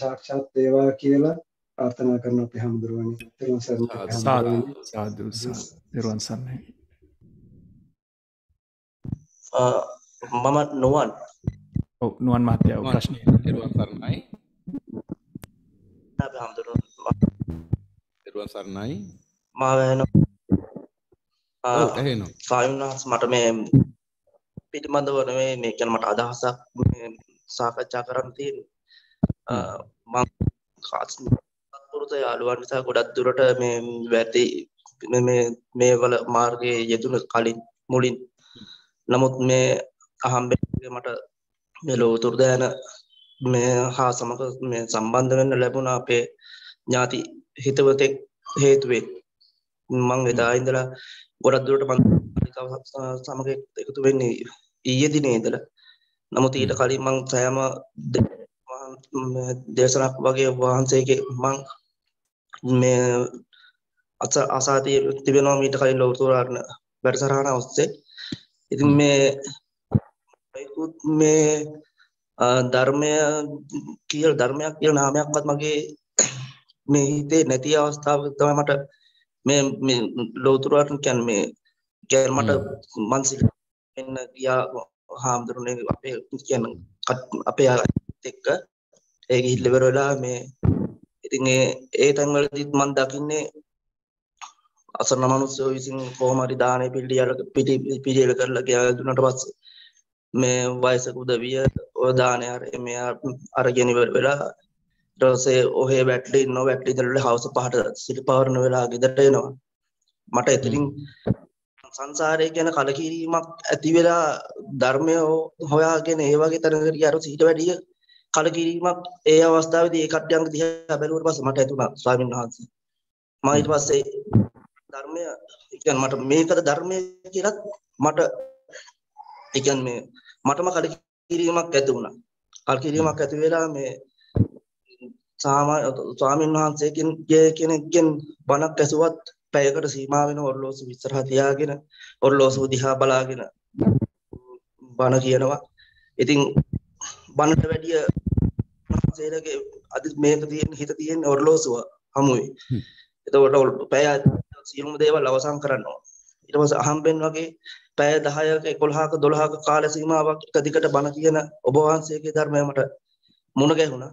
සාක්ෂාත් වේවා කියලා ප්‍රාර්ථනා කරන අපි හාමුදුරුවනි තෙරුවන් සරණයි සාදු සාදු තෙරුවන් සරණයි මම නොවන් ඔව් නුවන් මහත්තයා ඔව් ප්‍රශ්නේ තෙරුවන් සරණයි හාමුදුරුවෝ තෙරුවන් සරණයි මාව වෙන සායුනාස් මට මේ පිටිබඳව නෙමෙයි මේ කියන්නේ මට අදහසක් මේ සාකච්ඡා කරන්න තියෙන මම නැවත යාළුවන් නිසා ගොඩක් දුරට මේ වැරදි මේ වල මාර්ගයේ යෙදුන කලින් මුලින් නමුත් මේ අහම්බෙන්ගේ මට මේ ලෝතුරු දෑන මේ හා සමග මේ සම්බන්ධ වෙන්න ලැබුණ අපේ ඥාති හිතවතෙක් හේතුවෙන් මං එදා ඉඳලා ගොඩක් දුරට මං සමග එකතු වෙන්නේ ඊයේ දිනේ ඉඳලා නමුත් ඊට කලින් මං සෑම දේශනක් වගේ වහන්සේගේ මං මේ අස අසාතිය තිබෙනවා මීට කලින් ලෞතුරාරණ වැඩසටහන ඔස්සේ ඉතින් මේ ඒකුත් මේ ධර්මය කියලා ධර්මයක් කියලා නාමයක්වත් මගේ මේ හිතේ නැති අවස්ථාවක තමයි මට මේ මේ ලෞතුරාරණ කියන්නේ මේ කියන්නේ මට මනසික වෙන්න ගියා හාමුදුරනේ අපේ කියන අපේ එක්ක ඒ ගිහිල්ලා ඉවර වෙලා මේ ඉතින් ඒ ඒ තැන්වලදීත් මම දකින්නේ අසරණ මිනිස්සු විසින් කොහොම හරි දානේ පිළියලක පිළියල කරලා ගියා දුන්නට පස්සේ මේ වයසක උදවිය ඔය දානේ අර මේ අරගෙන ඉවර වෙලා ඊට පස්සේ ඔහේ වැටලි ඉන්නව වැටලි ඉඳලා හවස පහට සිටපවරන වෙලා ගෙදරට එනවා මට එතනින් සංසාරය ගැන කලකිරීමක් ඇති වෙලා ධර්මය හොයාගෙන ඒ වගේ තරකට ගියාර සීට වැඩිය කලකිරීමක් ඒ අවස්ථාවේදී ඒ කට්ටියන්ග දිහා බැලුවට පස්සේ මට ඇතුණා ස්වාමීන් වහන්සේ මම ඊට පස්සේ ධර්මය කියන්නේ මට මේකද ධර්මය කියලත් මට ඒ කියන්නේ මටම කලකිරීමක් ඇති වුණා කලකිරීමක් ඇති වෙලා මේ සාමාන්‍ය ස්වාමීන් වහන්සේකින් කෙනෙක්ගෙන් බණක් ඇසුවත් පැයකට සීමා වෙන ඔරලෝසු විස්තරහ තියාගෙන ඔරලෝසු දිහා බලාගෙන බණ කියනවා. ඉතින් බණට වැඩිය වහන්සේලගේ අද මේක තියෙන හිත තියෙන ඔරලෝසුව හමුයි. එතකොට පැය සියලුම දේවල් අවසන් කරන්න ඕන. ඊට පස්සේ අහම්බෙන් වගේ පැය 10ක 11ක 12ක කාල සීමාවක් එක දිගට බණ කියන ඔබ වහන්සේගේ ධර්මය මට මුණ ගැහුණා.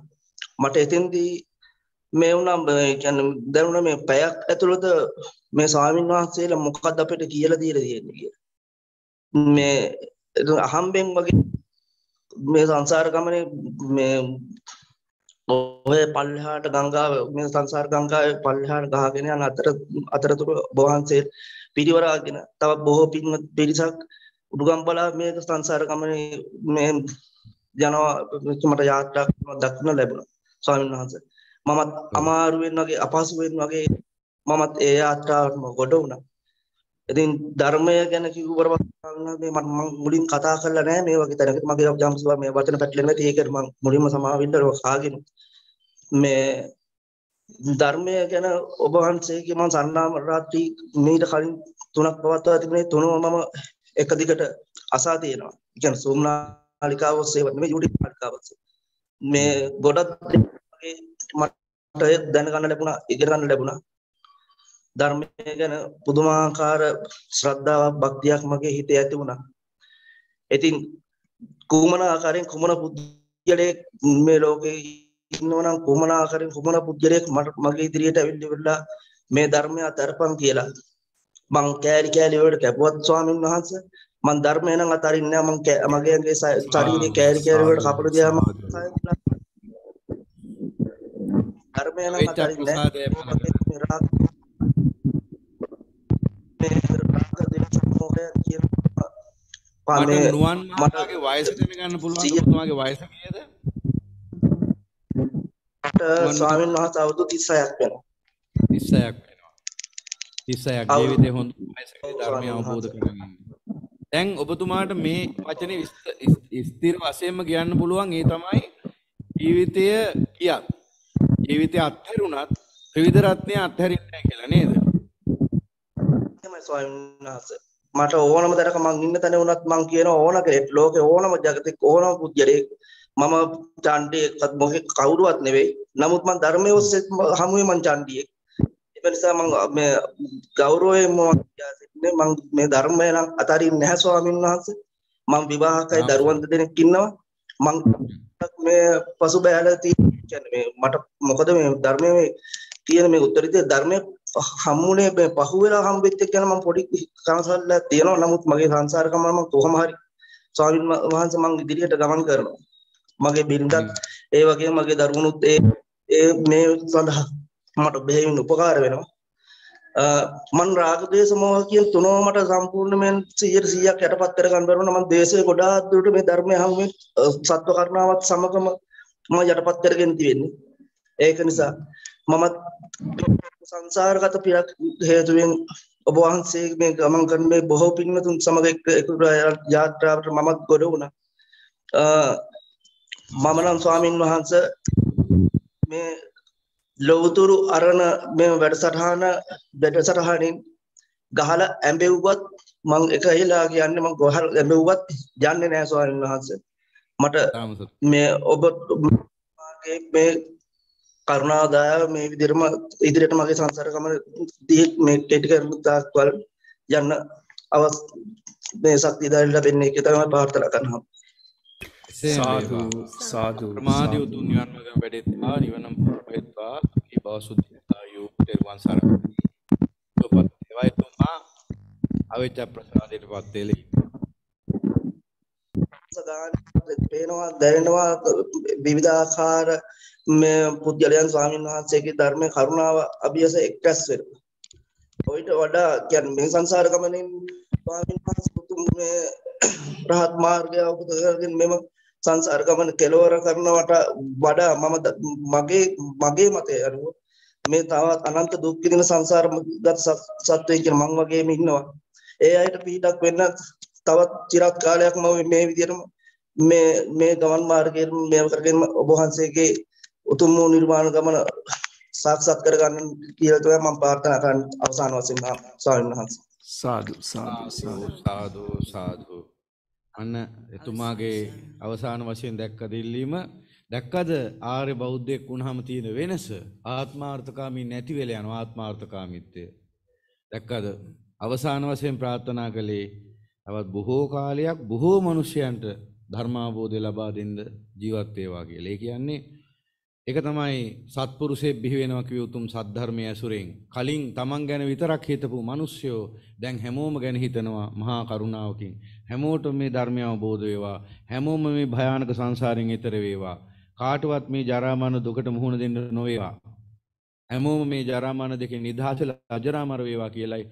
මට එතෙන්දී මේ වුණා කියන්නේ දැනුණා මේ පැයක් ඇතුළත මේ ස්වාමීන් වහන්සේලා මොකක්ද අපිට කියලා දීලා තියෙන්නේ කියලා. මේ අහම්බෙන් වගේ මේ සංසාර ගමනේ මේ ඔය පල්හාට ගංගාව මේ සංසාර ගංගාව පල්හාට ගහගෙන යන අතර අතරතුර බවහන්සේ පිරිවරාගෙන තව බොහෝ පින්වත් පිරිසක් උඩුගම්බලා මේ සංසාර ගමනේ මේ යනවා මට යාත්‍රා දක්න ලැබුණා ස්වාමීන් වහන්සේ මමත් අමාරුවෙන් වගේ අපහසුවෙන් වගේ මමත් ඒ යාත්‍රාවටම ගොඩ වුණා ඉතින් ධර්මය ගැන කිව්වර මේ මම මුලින් කතා කරලා නැහැ මේ වගේ තැනකට මගේ යම් මේ වචන පැටලෙන්නේ නැති ඒකට මම මුලින්ම සමාවෙන්න කාගෙන මේ ධර්මය ගැන ඔබ වහන්සේගේ මම සන්නාම රාත්‍රී මීට කලින් තුනක් පවත්වා තිබුණේ තුනම මම එක දිගට අසා තියෙනවා. ඒ කියන්නේ සෝමනාලිකාව ඔස්සේ නෙමෙයි YouTube නාලිකාව ඔස්සේ. මේ ගොඩක් මට දැනගන්න ලැබුණා, ඉගෙන ගන්න ලැබුණා. ධර්මය ගැන පුදුමාකාර ශ්‍රද්ධාවක්, භක්තියක් මගේ හිතේ ඇති වුණා. ඉතින් කුමන ආකාරයෙන් කුමන බුද්ධියලේ මේ ලෝකේ ඉන්නවනම් කොමනාකරින් කුමන පුද්ගලයෙක් මට මගේ ඉදිරියට ඇවිල්ලා මේ ධර්මය අතරපන් කියලා මං කෑලි කෑලි වලට කැපුවත් ස්වාමීන් වහන්සේ මං ධර්මය නම් අතරින්නේ මං මගේ ඇඟේ ශරීරේ කෑලි කෑලි වලට කපලා දියාම ධර්මය නම් අතරින්නේ මට නුවන් මාතාගේ වයස දැනගන්න පුළුවන් තුමාගේ වයස කීයද ස්වාමීන් වහන්සේ අවුරුදු 36ක් වෙනවා. 36ක් වෙනවා. 36ක් ජීවිතේ හොඳ ධර්මය අවබෝධ කරගන්න. දැන් ඔබතුමාට මේ වචනේ ස්ථිර වශයෙන්ම කියන්න පුළුවන් ඒ තමයි ජීවිතය කියත්. ජීවිතය අත්හැරුණත් ත්‍රිවිධ රත්නය අත්හැරින්නේ නැහැ කියලා නේද? එහෙමයි ස්වාමීන් වහන්සේ. මට ඕනම දැනක මං ඉන්න තැන වුණත් මං කියන ඕන කෙනෙක් ලෝකේ ඕනම జగතෙක් ඕනම පුද්ගලෙක් මම චාන්ඩියෙක්වත් මොකෙක් කවුරුවත් නෙවෙයි. නමුත් මම ධර්මයේ ඔස්සේ හමුවේ මම චාන්ඩියෙක්. ඒ නිසා මම මේ ගෞරවයෙන් මම කියා සිටින්නේ මම මේ ධර්මය නම් අතාරින්නේ නැහැ ස්වාමීන් වහන්සේ. මම විවාහකයි දරුවන් දෙදෙනෙක් ඉන්නවා. මම මේ පසුබෑහලා තියෙන කියන්නේ මට මොකද මේ ධර්මයේ තියෙන මේ උත්තරීතර ධර්මයේ හම්මුනේ මේ පහුවෙලා හම්බෙච්ච එක ගැන මම පොඩි කනසල්ලා තියෙනවා. නමුත් මගේ සංසාරකම මම කොහොම හරි ස්වාමීන් වහන්සේ මම ඉදිරියට ගමන් කරනවා. මගේ බිරිඳත් ඒ වගේ මගේ දරුවනුත් ඒ ඒ මේ සඳහා මට බෙහෙවින් උපකාර වෙනවා මන් රාගදේශ මොහ කියන තුනම මට සම්පූර්ණයෙන් 100ක් යටපත් කරගන්න බැරුණා මම දේශේ ගොඩාක් දුරට මේ ධර්මය අහුවෙන් සත්ව කරුණාවත් සමගම මම යටපත් කරගෙන තියෙන්නේ ඒක නිසා මමත් සංසාරගත පියක් හේතුවෙන් ඔබ වහන්සේ මේ ගමන් කරන මේ බොහෝ පින්වතුන් සමග එක්ක යාත්‍රාවට මමත් ගොඩ වුණා මම නම් ස්වාමින් වහන්සේ මේ ලොවුතුරු අරණ මේ වැඩසටහන වැඩසටහනින් ගහලා ඇඹෙව්වත් මං එක හිලා කියන්නේ මං ගහල ඇඹෙව්වත් යන්නේ නැහැ ස්වාමීන් වහන්සේ මට මේ ඔබ මාගේ මේ කරුණාදාය මේ විදිහටම ඉදිරියට මගේ සංසාර ගමන මේ කෙටි කරපු තාක්වල් යන්න අවස් මේ ශක්තිය දාලා ලැබෙන්නේ කියලා තමයි ප්‍රාර්ථනා කරනවා සාධූ සාධූ ප්‍රමාධය උතුන් නිවන් මග වැඩෙත්වා නිවනම් පවෙත්වා ඒ බවසුද්ධතායෝ තෙරවන් සර ඔපත් ඒවයිතුමා අවිච ප්‍රසාදයට පත්තේලෙ සදාන පේනවා දැනෙනවා විවිධාකාර පුද්ගලයන් ස්වාමීන් වහන්සේගේ ධර්මය කරුණාව අභියස එක්ටැස් වෙන ඔයිට වඩා ගැන් මේ සංසාර ගමනින් ස්වාමීන් වහන්සේ උතුම් මේ රහත් මාර්ගය අවබෝධ කරගෙන මෙම සංසාරගමන කෙලවර කරනවට වඩා මම මගේ මගේ මතය අනුව මේ තවත් අනන්ත දුක් විඳින සංසාරගත සත්වයේ කියන මං වගේම ඉන්නවා. ඒ අයට පිටක් වෙන්න තවත් চিරත් කාලයක් මම මේ විදිහටම මේ මේ ගමන් මාර්ගයෙන් මේව කරගෙන ඔබ වහන්සේගේ උතුම් වූ නිර්වාණ ගමන සාක්ෂාත් කරගන්න කියලා තමයි මම ප්‍රාර්ථනා කරන්නේ අවසාන වශයෙන් ස්වාමීන් වහන්සේ. සාදු සාදු සාදු සාදු අන්න එතුමාගේ අවසාන වශයෙන් දැක්ක දෙල්ලීම දැක්කද ආර්ය බෞද්ධයෙක් වුණාම තියෙන වෙනස ආත්මාර්ථකාමී නැති වෙලා යන ආත්මාර්ථකාමීත්වය දැක්කද අවසාන වශයෙන් ප්‍රාර්ථනා කළේ තවත් බොහෝ කාලයක් බොහෝ මිනිසයන්ට ධර්මාබෝධය ලබා දෙන්න ජීවත් වේවා කියලා. ඒ කියන්නේ ඒක තමයි සත්පුරුෂයෙක් බිහි වෙනවා කිය උතුම් සද්ධර්මයේ ඇසුරෙන් කලින් තමන් ගැන විතරක් හිතපු මිනිස්සයෝ දැන් හැමෝම ගැන හිතනවා මහා කරුණාවකින් හැමෝටම මේ ධර්මය අවබෝධ වේවා. හැමෝම මේ භයානක සංසාරයෙන් එතර වේවා. කාටවත් මේ ජරා මරණ දුකට මුහුණ දෙන්න නොවේවා. හැමෝම මේ ජරා මරණ දෙකෙන් නිදහස් වෙලා අජරා මර වේවා කියලයි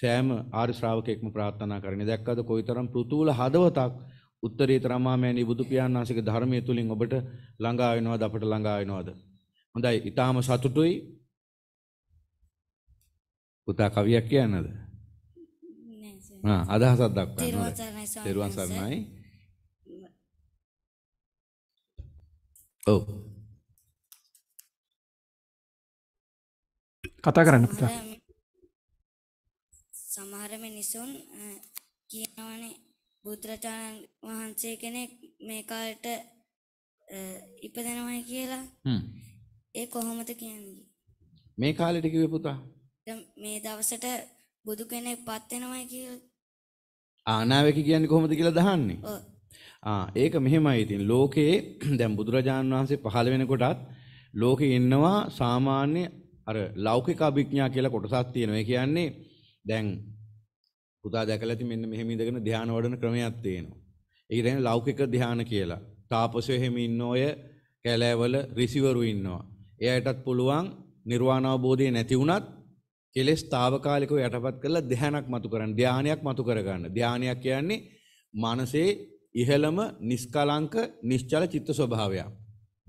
සෑම ආර්ය ශ්‍රාවකෙක්ම ප්‍රාර්ථනා කරන්නේ. දැක්කද කොයිතරම් පෘතුල හදවතක් උත්තරීතර අමාමෑණී බුදු පියාණන් වහන්සේගේ ධර්මයේ තුලින් ඔබට ළඟා වෙනවද අපට ළඟා වෙනවද? හොඳයි. ඊටාම සතුටුයි. පුතා කවියක් කියන්නද? ආ අදහසක් දක්වන්න. තෙරුවන් සරණයි. ඔව්. කතා කරන්න පුතා. සමහර මිනිසුන් කියනවානේ බුදුරජාණන් වහන්සේ කෙනෙක් මේ කාලට ඉපදෙනවයි කියලා. ඒ කොහොමද කියන්නේ? මේ කාලෙට කිව්වේ පුතා. මේ දවසට බුදු කෙනෙක් පත් වෙනවයි කියලා ආනාවක කියන්නේ කොහොමද කියලා දහන්නේ. ආ ඒක මෙහෙමයි ඉතින් ලෝකේ දැන් බුදුරජාණන් වහන්සේ පහළ වෙනකොටත් ලෝකේ ඉන්නවා සාමාන්‍ය අර ලෞකික අභිඥා කියලා කොටසක් තියෙනවා. ඒ කියන්නේ දැන් පුතා දැකලා ඇති මෙන්න මෙහෙම ඉඳගෙන ධානය වඩන ක්‍රමයක් තියෙනවා. ඒක දැන් ලෞකික ධානය කියලා. තාපසයෝ එහෙම ඉන්න අය කැලෑවල රිසිවරු ඉන්නවා. එයාටත් පුළුවන් නිර්වාණ අවබෝධය නැති වුණත් කෙලෙස් తాවකාලිකව යටපත් කරලා ධානයක් මතු කරන්න ධානයක් මතු කරගන්න ධානයක් කියන්නේ මනසේ ඉහළම නිස්කලංක නිශ්චල චිත්ත ස්වභාවයක්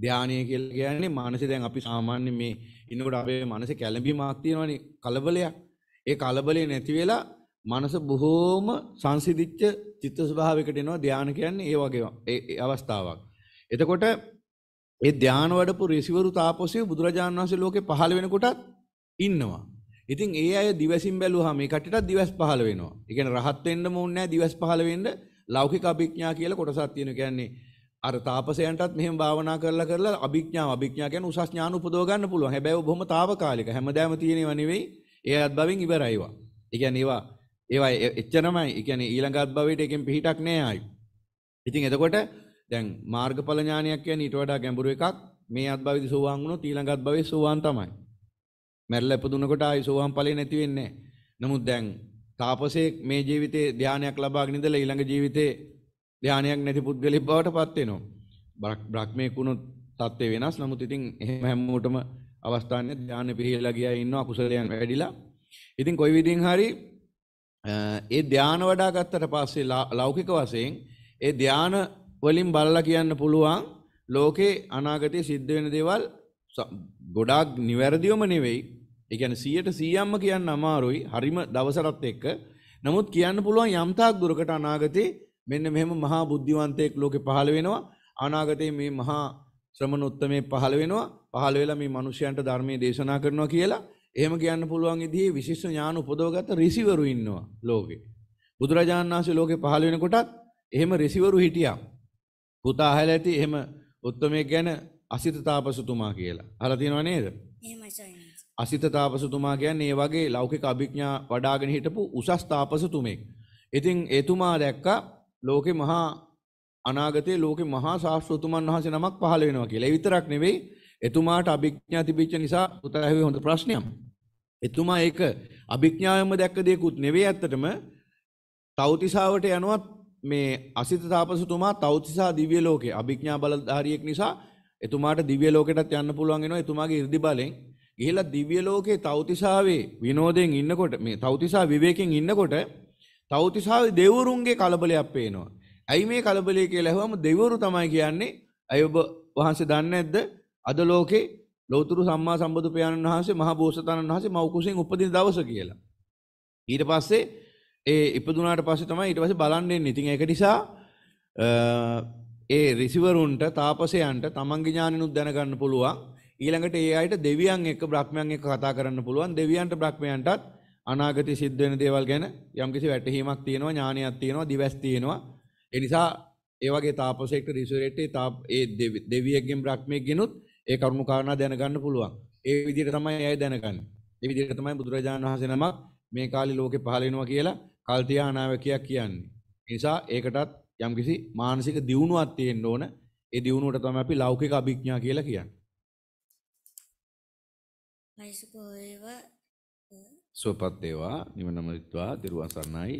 ධානය කියලා කියන්නේ මානසික දැන් අපි සාමාන්‍ය මේ ඉන්නකොට අපේ මනසේ කැළඹීමක් තියෙනවනේ කලබලයක් ඒ කලබලේ නැති වෙලා මනස බොහෝම සංසිඳිච්ච චිත්ත ස්වභාවයකට එනවා ධානය කියන්නේ ඒ වගේ ඒ අවස්ථාවක් එතකොට ඒ ධානය වඩපු ඍෂිවරු තාපසයෝ බුදුරජාණන් වහන්සේ ලෝකේ පහළ වෙනකොටත් ඉන්නවා ඉතින් ඒ අය දිවසින් බැලුවහම මේ කටටත් දිවස් 15 වෙනවා. ඒ කියන්නේ රහත් වෙන්නම ඕනේ නැහැ දිවස් 15 වෙන්න ලෞකික අභිඥා කියලා කොටසක් තියෙනවා. කියන්නේ අර තාපසයන්ටත් මෙහෙම භාවනා කරලා කරලා අභිඥාව අභිඥා කියන්නේ උසස් ඥාන උපදව ගන්න පුළුවන්. හැබැයි ඔබ බොහොම తాවකාලික. හැමදාම තියෙනව නෙවෙයි. ඒ අත්භවෙන් ඉවරයි ඒවා. ඒ කියන්නේ ඒවා ඒවා එච්චරමයි. ඒ කියන්නේ ඊළඟ අත්භවයට එකෙන් පිහිටක් නෑ ආයි. ඉතින් එතකොට දැන් මාර්ගඵල ඥානයක් කියන්නේ ඊට වඩා ගැඹුරු එකක්. මේ අත්භවෙදි සෝවාන් වුණොත් ඊළඟ අත්භවයේ සෝවාන් තමයි. මැරලා ඉපදුනකොට ආයි සෝවාන් ඵලේ නැති වෙන්නේ නමුත් දැන් තාපසයෙක් මේ ජීවිතේ ධානයක් ලබාගෙන ඉඳලා ඊළඟ ජීවිතේ ධානයක් නැති පුද්ගලෙක් බවට පත් වෙනවා. බ්‍රහ්මේක වුණොත් தත්ත්වේ වෙනස්. නමුත් ඉතින් එහෙම හැමෝටම අවස්ථාන්නේ ධානය පිළිහිලා ගියා ඉන්නවා කුසලයන් වැඩිලා. ඉතින් කොයි විදිහෙන් හරි ඒ ධාන වඩා ගත්තට පස්සේ ලෞකික වශයෙන් ඒ ධාන වලින් බලලා කියන්න පුළුවන් ලෝකේ අනාගතයේ සිද්ධ වෙන දේවල් ගොඩාක් නිවැරදිවම නෙවෙයි එකන සියයට සියම්ම කියන්න අමාරුයි හරිම දවසරත් එක්ක නමුත් කියන්න පුළුවන් යම්තාක් දුරකට අනාගතේ මෙන්න මෙහෙම මහා බුද්ධිවන්තයෙක් ලෝකෙ පහළ වෙනවා අනාගතයේ මේ මහා ශ්‍රමණොත්තමේ පහළ වෙනවා පහළ වෙලා මේ මිනිසයන්ට ධර්මයේ දේශනා කරනවා කියලා එහෙම කියන්න පුළුවන් ඉදිහේ විශේෂ ඥාන උපදවගත්ත ඍෂිවරු ඉන්නවා ලෝකේ බුදුරජාණන් වහන්සේ ලෝකෙ පහළ වෙනකොටත් එහෙම ඍෂිවරු හිටියා පුතා අහලා ඇති එහෙම උත්තමයෙක් ගැන අසිත තාපසතුමා කියලා අහලා තියෙනව නේද එහෙමයි අසිත තාපසතුමා කියන්නේ ඒ වගේ ලෞකික අභිඥා වඩාගෙන හිටපු උසස් තාපසතුමෙක්. ඉතින් එතුමා දැක්ක ලෝකෙ මහා අනාගතයේ ලෝකෙ මහා ශාස්ත්‍රතුමන් වහන්සේ නමක් පහළ වෙනවා කියලා. ඒ විතරක් නෙවෙයි එතුමාට අභිඥා තිබිච්ච නිසා උතරහුවේ හොඳ ප්‍රශ්නයක්. එතුමා ඒක අභිඥාවෙන්ම දැක්ක දෙයක්ුත් නෙවෙයි ඇත්තටම තෞතිසාවට යනවත් මේ අසිත තාපසතුමා තෞතිසා දිව්‍ය ලෝකේ අභිඥා බලධාරියෙක් නිසා එතුමාට දිව්‍ය ලෝකෙටත් යන්න පුළුවන් වෙනවා එතුමාගේ 이르දි බලෙන්. ගිහිල්ලා දිව්‍ය ලෝකේ තවතිසාවේ විනෝදයෙන් ඉන්නකොට මේ තවතිසා විවේකයෙන් ඉන්නකොට තවතිසාවේ දෙවරුන්ගේ කලබලයක් පේනවා. ඇයි මේ කලබලය කියලා අහුවම දෙවරු තමයි කියන්නේ අය ඔබ වහන්සේ දන්නේ නැද්ද? අද ලෝකේ ලෞතුරු සම්මා සම්බුදු පියාණන් වහන්සේ මහා බෝසතාණන් වහන්සේ මව් කුසෙන් උපදින දවස කියලා. ඊට පස්සේ ඒ ඉපදුනාට පස්සේ තමයි ඊට පස්සේ බලන්න එන්නේ. ඉතින් ඒක නිසා ඒ රිසිවරුන්ට තාපසයන්ට තමන්ගේ ඥානිනුත් දැනගන්න පුළුවන්. ඊළඟට ඒ අයට දෙවියන් එක්ක බ්‍රහ්මයන් එක්ක කතා කරන්න පුළුවන් දෙවියන්ට බ්‍රහ්මයන්ටත් අනාගත සිද්ධ වෙන දේවල් ගැන යම්කිසි වැටහීමක් තියෙනවා ඥානයක් තියෙනවා දිවස් තියෙනවා ඒ නිසා ඒ වගේ තාපසයෙක්ට රිසර්ච් ඒ දෙවියෙක්ගෙන් බ්‍රහ්මයෙක් ගෙනුත් ඒ කරුණු කාරණා දැනගන්න පුළුවන් ඒ විදිහට තමයි අය දැනගන්නේ ඒ විදිහට තමයි බුදුරජාණන් වහන්සේ නමක් මේ කාලේ ලෝකේ පහළ වෙනවා කියලා කල්තියා අනාවැකියක් කියන්නේ ඒ නිසා ඒකටත් යම්කිසි මානසික දියුණුවක් තියෙන්න ඕන ඒ දියුණුවට තමයි අපි ලෞකික අභිඥා කියලා කියන්නේ නයිසුකෝයව සුවපත් වේවා නිවනම විත්වා දිරුවන් සරණයි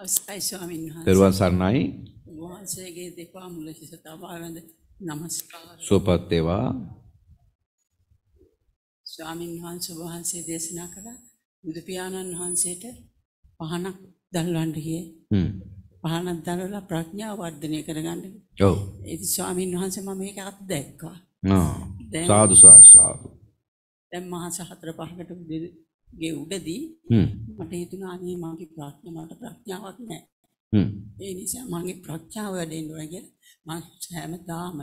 අවසයි ස්වාමීන් වහන්සේ දිරුවන් සරණයි වහන්සේගේ දෙපා මුල සිට තබාගෙන নমස්කාර සුවපත් වේවා ස්වාමීන් වහන්සේ වහන්සේ දේශනා කළා බුදු පියාණන් වහන්සේට පහනක් දැල්වන්න ගියේ හ්ම් පහනක් දැල්වලා ප්‍රඥාව වර්ධනය කරගන්න ඔව් ඉතින් ස්වාමීන් වහන්සේ මම මේක අත්දැක්කා සාදු සාදු. දැන් මාස 4 5කට ගේ උඩදී මට හිතුණා අනේ මගේ ප්‍රඥා මට ප්‍රඥාවක් නැහැ. ඒ නිසා මගේ ප්‍රඥාව වැඩෙන්න ඕන කියලා මම හැමදාම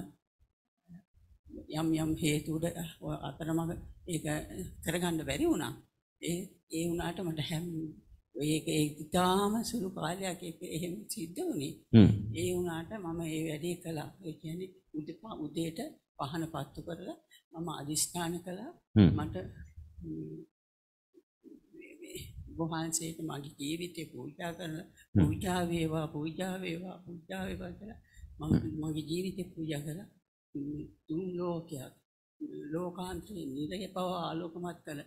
යම් යම් හේතු උඩ අතරමඟ ඒක කරගන්න බැරි වුණා. ඒ ඒ වුණාට මට හැම ඒක ඉතාම සුළු කාලයක් ඒක එහෙම සිද්ධ වුණේ. ඒ වුණාට මම ඒ වැඩේ කළා. ඒ කියන්නේ උදේට පහන පත්තු කරලා මම අධිෂ්ඨාන කළා මට වහන්සේට මගේ ජීවිතේ පූජා කරලා පූජා වේවා පූජා වේවා පූජා වේවා කියලා මම මගේ ජීවිතේ පූජා කළා තුන් ලෝකයක් ලෝකාන්තයේ නිරය පව ආලෝකමත් කළ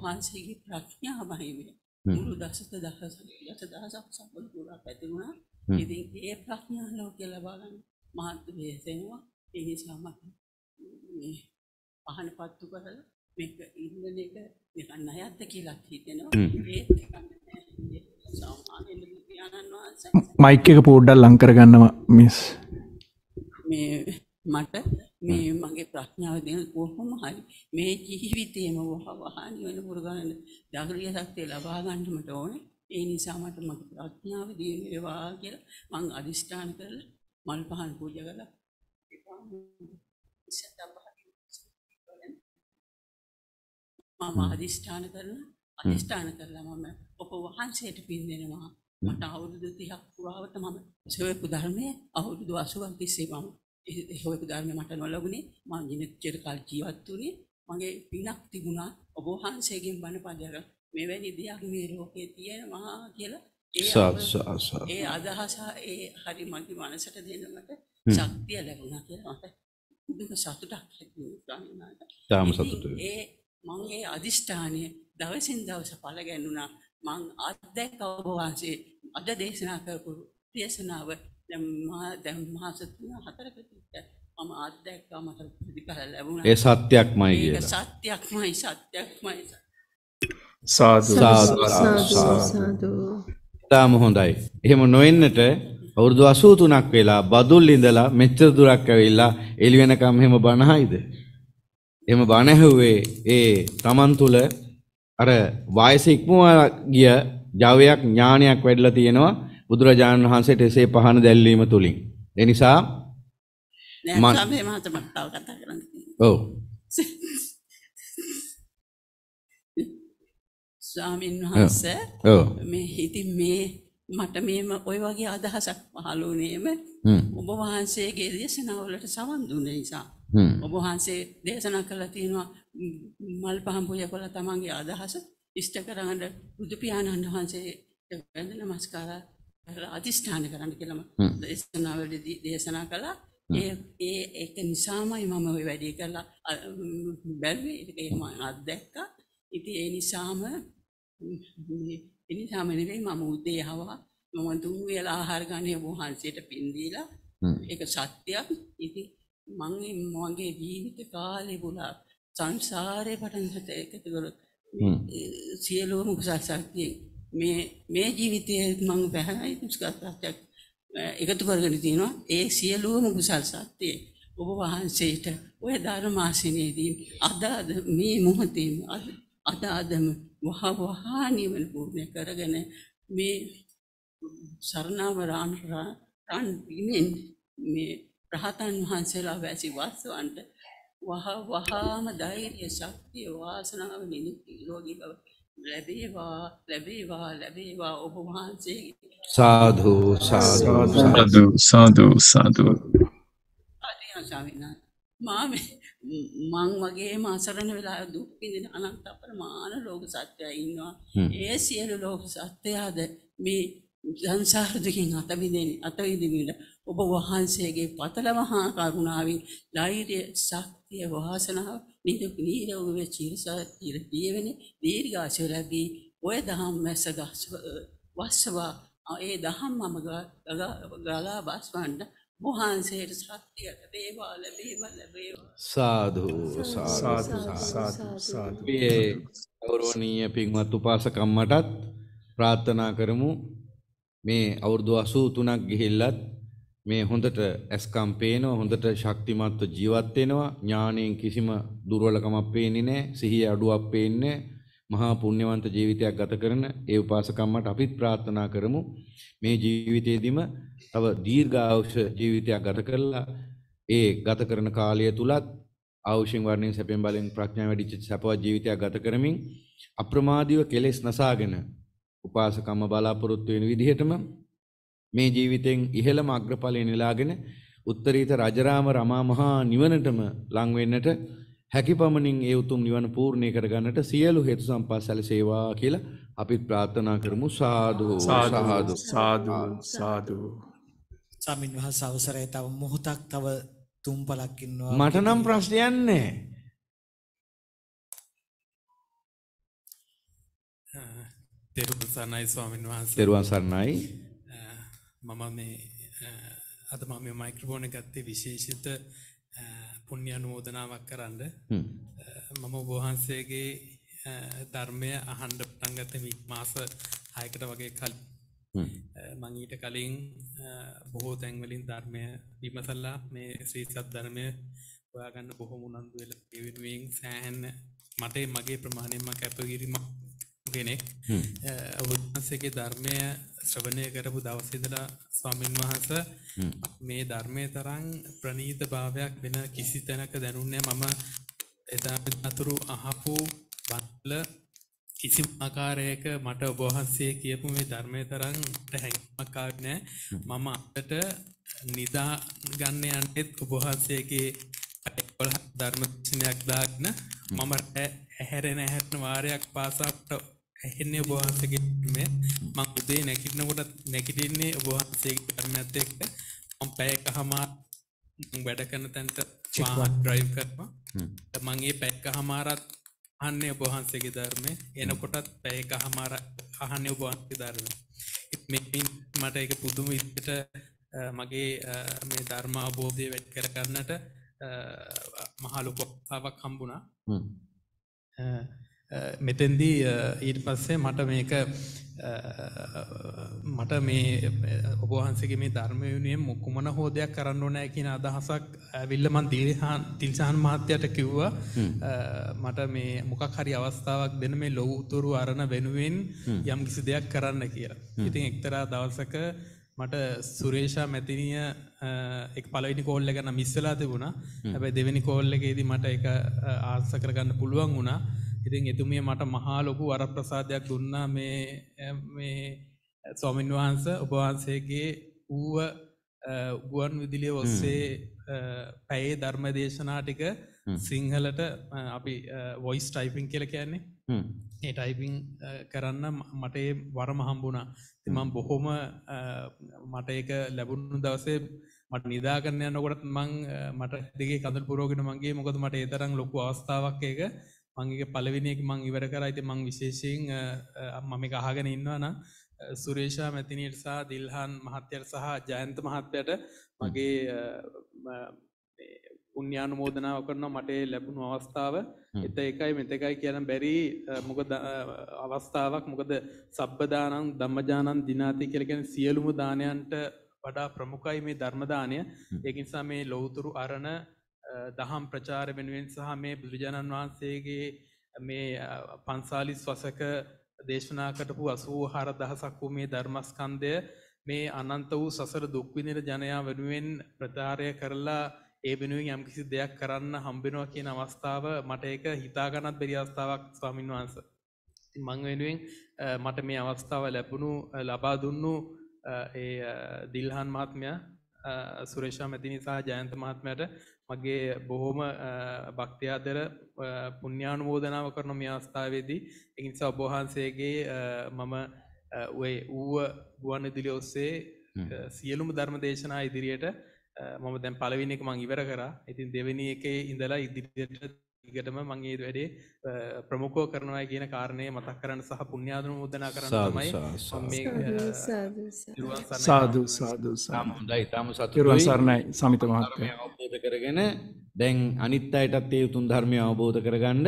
වහන්සේගේ ප්‍රඥාවයි මේ මුළු දසක දහස දස දහසක් සම්බුදු පුරා පැතිරුණා ඉතින් ඒ ප්‍රඥා ලෝකය ලබා ගන්න මහත් වේසෙනවා ඒ නිසා මට මේ පහන පත්තු කරලා මේක ඉන්න එක නිකන් අයත්ද කියලා හිතෙනවා ඒත් සාමාන්‍යයෙන් පියාණන් වහන්සේ මයික් එක පොඩ්ඩක් ලං කරගන්නවා මිස් මේ මට මේ මගේ ප්‍රශ්නාව දෙන කොහොම හරි මේ ජීවිතේම වහවහා නිවන පුරගන්න ධෛර්ය ශක්තිය ලබා ගන්න මට ඕනේ ඒ නිසා මට මගේ ප්‍රඥාව දින වේවා කියලා මං අදිෂ්ඨාන කරලා මල් පහන් පූජා කරලා මම අධිෂ්ඨාන කරන අධිෂ්ඨාන කරලා මම ඔබ වහන්සේට පින් දෙනවා මට අවුරුදු 30ක් පුරාවට මම සොයපු ධර්මයේ අවුරුදු 80ක් තිස්සේ මම හොයපු ධර්මය මට නොලැබුණේ මම ජීවිතේ කාල ජීවත් වුණේ මගේ පිනක් තිබුණා ඔබ වහන්සේගෙන් බණ පදර මෙවැනි දෙයක් මේ ලෝකේ තියෙනවා කියලා ඒ අදහස ඒ හරි මගේ මනසට දෙන මට ශක්තිය ලැබුණා කියලා මට මේක සතුටක් ලැබුණා තාම සතුටුයි ඒ මම ඒ අදිෂ්ඨානය දවසින් දවස පළ ගැන්ුණා මං අත්දැක ඔබ වහන්සේ අද දේශනා කරපු දේශනාව දැන් මා දැන් මාස 3 4ක තිස්සේ මම අත්දැක්කා මට ප්‍රතිඵල ලැබුණා ඒ සත්‍යක්මයි කියලා ඒක සත්‍යක්මයි සත්‍යක්මයි සාදු සාදු සාදු තාම හොඳයි එහෙම නොවෙන්නට අවුරුදු 83ක් වෙලා බදුල් ඉඳලා මෙච්චර දුරක් ඇවිල්ලා එළි වෙනකම් එහෙම බණහයිද? එහෙම බණ ඇහුවේ ඒ Taman තුල අර වයස ඉක්මවා ගිය ජවයක් ඥානයක් වැඩිලා තියෙනවා බුදුරජාණන් වහන්සේට එසේ පහන දැල්වීම තුලින්. ඒ නිසා මම මේ මහත්මයාට කතා කරන්න. ඔව්. ස්වාමීන් වහන්සේ ඔව්. මේ ඉතින් මේ මට මේම ඔය වගේ අදහසක් පහළුනේම ඔබ වහන්සේගේ දේශනාවලට සවන් දුන්න නිසා ඔබ වහන්සේ දේශනා කළා තියෙනවා මල් පහන් පූජා කළා තමන්ගේ අදහස ඉෂ්ට කරගන්න බුදු පියාණන් වහන්සේ වැඳ නමස්කාර කරලා අදිෂ්ඨාන කරන්න කියලාම දේශනාවලදී දේශනා කළා ඒ ඒ ඒක නිසාමයි මම ওই වැඩේ කළා බැලුවේ ඒක එහෙම අත්දැක්කා ඉතින් ඒ නිසාම එනිසාම නෙවෙයි මම උදේ හවා මම තුන් වේලා ආහාර ගන්න වහන්සේට පින් දීලා ඒක සත්‍යයක්. ඉතින් මම මගේ ජීවිත කාලේ පුරා සංසාරේ පටන් ගත එකතු කරලා සියලුම කුසල් ශක්තිය මේ මේ ජීවිතයේ මම පැහැයි කුසල් ශක්තියක් එකතු කරගෙන තිනවා ඒ සියලුම කුසල් ශක්තිය ඔබ වහන්සේට ඔය ධර්මාසනයේදී අද අද මේ මොහොතේ අද අදම වහා වහා නිවන පූර්ණය කරගෙන මේ සරණාවරාණ රන් වීමෙන් මේ රහතන් වහන්සේලා වැසි වාසවන්ට වහා වහාම ධෛර්ය ශක්තිය වාසනාව නිමිති රෝගී බව ලැබේවා ලැබේවා ලැබේවා ඔබ වහන්සේගේ සාදු සාදු සාදු සාදු සාදු ආදී ආශාවිනා මාමේ මං වගේම අසරණ වෙලා දුක් විඳින අනන්ත අප්‍රමාණ ලෝක සත්‍යය ඉන්නවා. ඒ සියලු ලෝක සත්‍යයද මේ සංසාර දුකින් අත විඳින අත විඳින ඔබ වහන්සේගේ පතල මහා කරුණාවෙන් ධෛර්ය ශක්තිය වාසනාව නිදුක් නිරෝගී වේ චිරසා චිර ජීවනයේ දීර්ඝාසය ලැබී ඔය දහම් මැස ගස්වා ඒ දහම් මම ගලා බස්වන්න වහන්සේට ශක්තියට වේවා ලැබේවා ලැබේවා සාදු සාදු සාදු සාදු මේ ගෞරවනීය පින්වත් උපාසකම්මටත් ප්‍රාර්ථනා කරමු මේ අවුරුදු 83ක් ගිහිල්ලත් මේ හොඳට ඇස්කම් පේනවා හොඳට ශක්තිමත්ව ජීවත් වෙනවා ඥාණයෙන් කිසිම දුර්වලකමක් පේන්නේ නැහැ සිහිය අඩුවක් පේන්නේ නැහැ මහා පුණ්‍යවන්ත ජීවිතයක් ගත කරන ඒ උපාසකම්මට අපිත් ප්‍රාර්ථනා කරමු මේ ජීවිතේදීම තව දීර්ඝායුෂ ජීවිතයක් ගත කරලා ඒ ගත කරන කාලය තුලත් ආයුෂෙන් වර්ණයෙන් සැපෙන් බලෙන් ප්‍රඥාව වැඩිච්ච සැපවත් ජීවිතයක් ගත කරමින් අප්‍රමාදීව කෙලෙස් නසාගෙන උපාසකම්ම බලාපොරොත්තු වෙන විදිහටම මේ ජීවිතෙන් ඉහළම අග්‍රඵලය නෙලාගෙන උත්තරීත රජරාම රමා මහා නිවනටම ලං වෙන්නට හැකි පමණින් ඒ උතුම් නිවන පූර්ණේ කරගන්නට සියලු හේතු සම්පත් සැලසේවා කියලා අපි ප්‍රාර්ථනා කරමු සාදු සාදු සාදු සාදු ස්වාමීන් වහන්සේ අවසරය තව මොහොතක් තව තුම්පලක් ඉන්නවා මට නම් ප්‍රශ්නයක් නැහැ තෙරුවන් සරණයි ස්වාමීන් වහන්සේ තෙරුවන් සරණයි මම මේ අද මම මේ මයික්‍රොෆෝන ගත්තේ විශේෂිත පුුණ්්‍ය අනුමෝදනාවක් කරන්න මම ඔබහන්සේගේ ධර්මය අහන්ඩ පටන්ගත මික් මාස හයකට වගේ කල් මංීට කලින් බොහෝ තැන්වලින් ධර්මය විමසල්ලා මේ ශ්‍රීසත් ධර්මය ඔයාගන්න බොහොම උනන්දු වෙල පිවිුවෙන් සෑහන් මටේ මගේ ප්‍රමාණයම කැපකිරීමක් කෙනෙක් ඔබහන්සේගේ ධර්මය ශ්‍රවණය කරපු දවසිදලා ස්වාමින් වහස මේ ධර්මය තරං ප්‍රනීත භාවයක් වෙන කිසි තැනක දැනුන්නේ මම එදා අතුරු අහපු බත්ල කිසි ආකාරයක මට ඔබහන්සේ කියපු මේ ධර්මය තරන් හැමකානෑ මම අට නිදා ගන්න යන්නෙත් ඔබහන්සේගේ ධර්මචනයක් දාක්න මම ඇහැරෙන ඇහැටන වාරයක් පාසක්ට ඇහෙන්නේ ඔබවහන්සගේ මං උදේ නැකිටනකොට නැකිටින්නේ ඔබවහන්සේ කරනත් එක්ක මං පැයක හමාර වැඩ කරන තැන්ට ඩ්‍රයිව් කරවා මංගේ පැක්ක හමාරත් අන්නේ ඔබහන්සේගේ ධර්මය එනකොටත් පැයක හමාර අහන්නේ ඔබහන්සේ ධර්ම මෙින් මට එක පුදුම ඉදිට මගේ මේ ධර්ම අවබෝධය වැඩ් කර කරන්නට මහලු පොක්තාවක් හම්බුණා මෙතෙන්දී ඊට පස්සේ මට මේක මට මේ ඔබහන්සගේ මේ ධර්මයුණේ මුක්කුමන හෝදයක් කරන්න ඕනෑ කියන අදහසක් ඇවිල්ලමන් තිරිහාන් තිල්සාන් මහත්‍යයට කිව්වා මට මේ මොකක් හරි අවස්ථාවක් දෙන මේ ලොවතුරු අරණ වෙනුවෙන් යම් කිසි දෙයක් කරන්න කියලා. ඉතින් එක්තරා දවසක මට සුරේෂා මැතිනිය එක් පලයිනි කෝල්ල ගන්න මිස්සලා තිබුණා හැබැයි දෙවැනි කෝල්ල එකේදී මට එක ආර්ස කරගන්න පුළුවන් වුණා ඉතින් එතුමිය මට මහා ලොකු වරප්‍රසාදයක් දුන්නා මේ මේ ස්වාමීන් වහන්ස ඔබවහන්සේගේ ඌව ගුවන් විදිලිය ඔස්සේ පැයේ ධර්ම දේශනා ටික සිංහලට අපි වොයිස් ටයිපිං කියල කියන්නේ ඒ ටයිපිං කරන්න මටේ වරම හම්බුණා තිමම් බොහොම මට ඒක ලැබුණු දවසේ මට නිදාගන්න යන්නකොටත් මං මට දෙගේ කඳල් පුරෝගෙන මගේ මොකද මට ඒතරම් ලොකු අවස්ථාවක් ඒක මංගේ පලවිනයෙක් මං ඉවර කරයිති මං විශේෂයෙන් මම ගහගෙන ඉන්නවන සුරේෂා මැතිනයට සහ දිල්හන් මහත්‍යයට සහ ජයන්ත මහත්වයට මගේ පුුණ්‍යාන මෝදනාව කරන මටේ ලැබුණු අවස්ථාව එත එකයි මෙතකයි කියන බැරි මොකද අවස්ථාවක් මොකද සබ්බදානං දම්මජානන් දිනාති කෙලගෙන සියලුම දානයන්ට වඩා ප්‍රමුඛයි මේ ධර්මදානය ඒකින්සා මේ ලොවතුරු අරණ දහම් ප්‍රචාර වෙනුවෙන් සහ මේ බුදුරජාණන් වහන්සේගේ මේ පන්සාලිස් වසක දේශනා කටපු අසූ හර දහසක් වූ මේ ධර්මස්කන්දය මේ අනන්ත වූ සසර දුක්විදිර ජනයා වෙනුවෙන් ප්‍රචාරය කරලා ඒ වෙනුවෙන් යම්කිසි දෙයක් කරන්න හම්බෙනවා කියන අවස්ථාව මට ඒක හිතාගනත් බැරි අවස්ථාවක් ස්වාමින් වහන්ස. මං වෙනුවෙන් මට මේ අවස්ථාව ලැබුණු ලබා දුන්නු ඒ දිල්හන් මහත්මයා සුරේෂා මැතිනි සහ ජයන්ත මහත්මයට මගේ බොහොම භක්තිය අතර පුණ්‍යානුමෝදනාව කරන මේ අවස්ථාවේදී ඒ නිසා ඔබ වහන්සේගේ මම ඔය ඌව ගුවන්විදුලිය ඔස්සේ සියලුම ධර්ම දේශනා ඉදිරියට මම දැන් පළවෙනි එක මම ඉවර කරා. ඉතින් දෙවෙනි එකේ ඉඳලා ඉදිරියට දිගටම මංගේ වැඩේ ප්‍රමුකෝ කරනවා කියන කාරණය මතක් කරන්න සහ පුුණ්‍යාදන මුදනා කරනමයි සාධ සාධ සාමයි තාම සතුරුවන් සරණයි සමිත මහත්ය අවබෝධ කරගෙන දැන් අනිත් අයටත් ඒ උතුන් ධර්මය අවබෝධ කරගන්න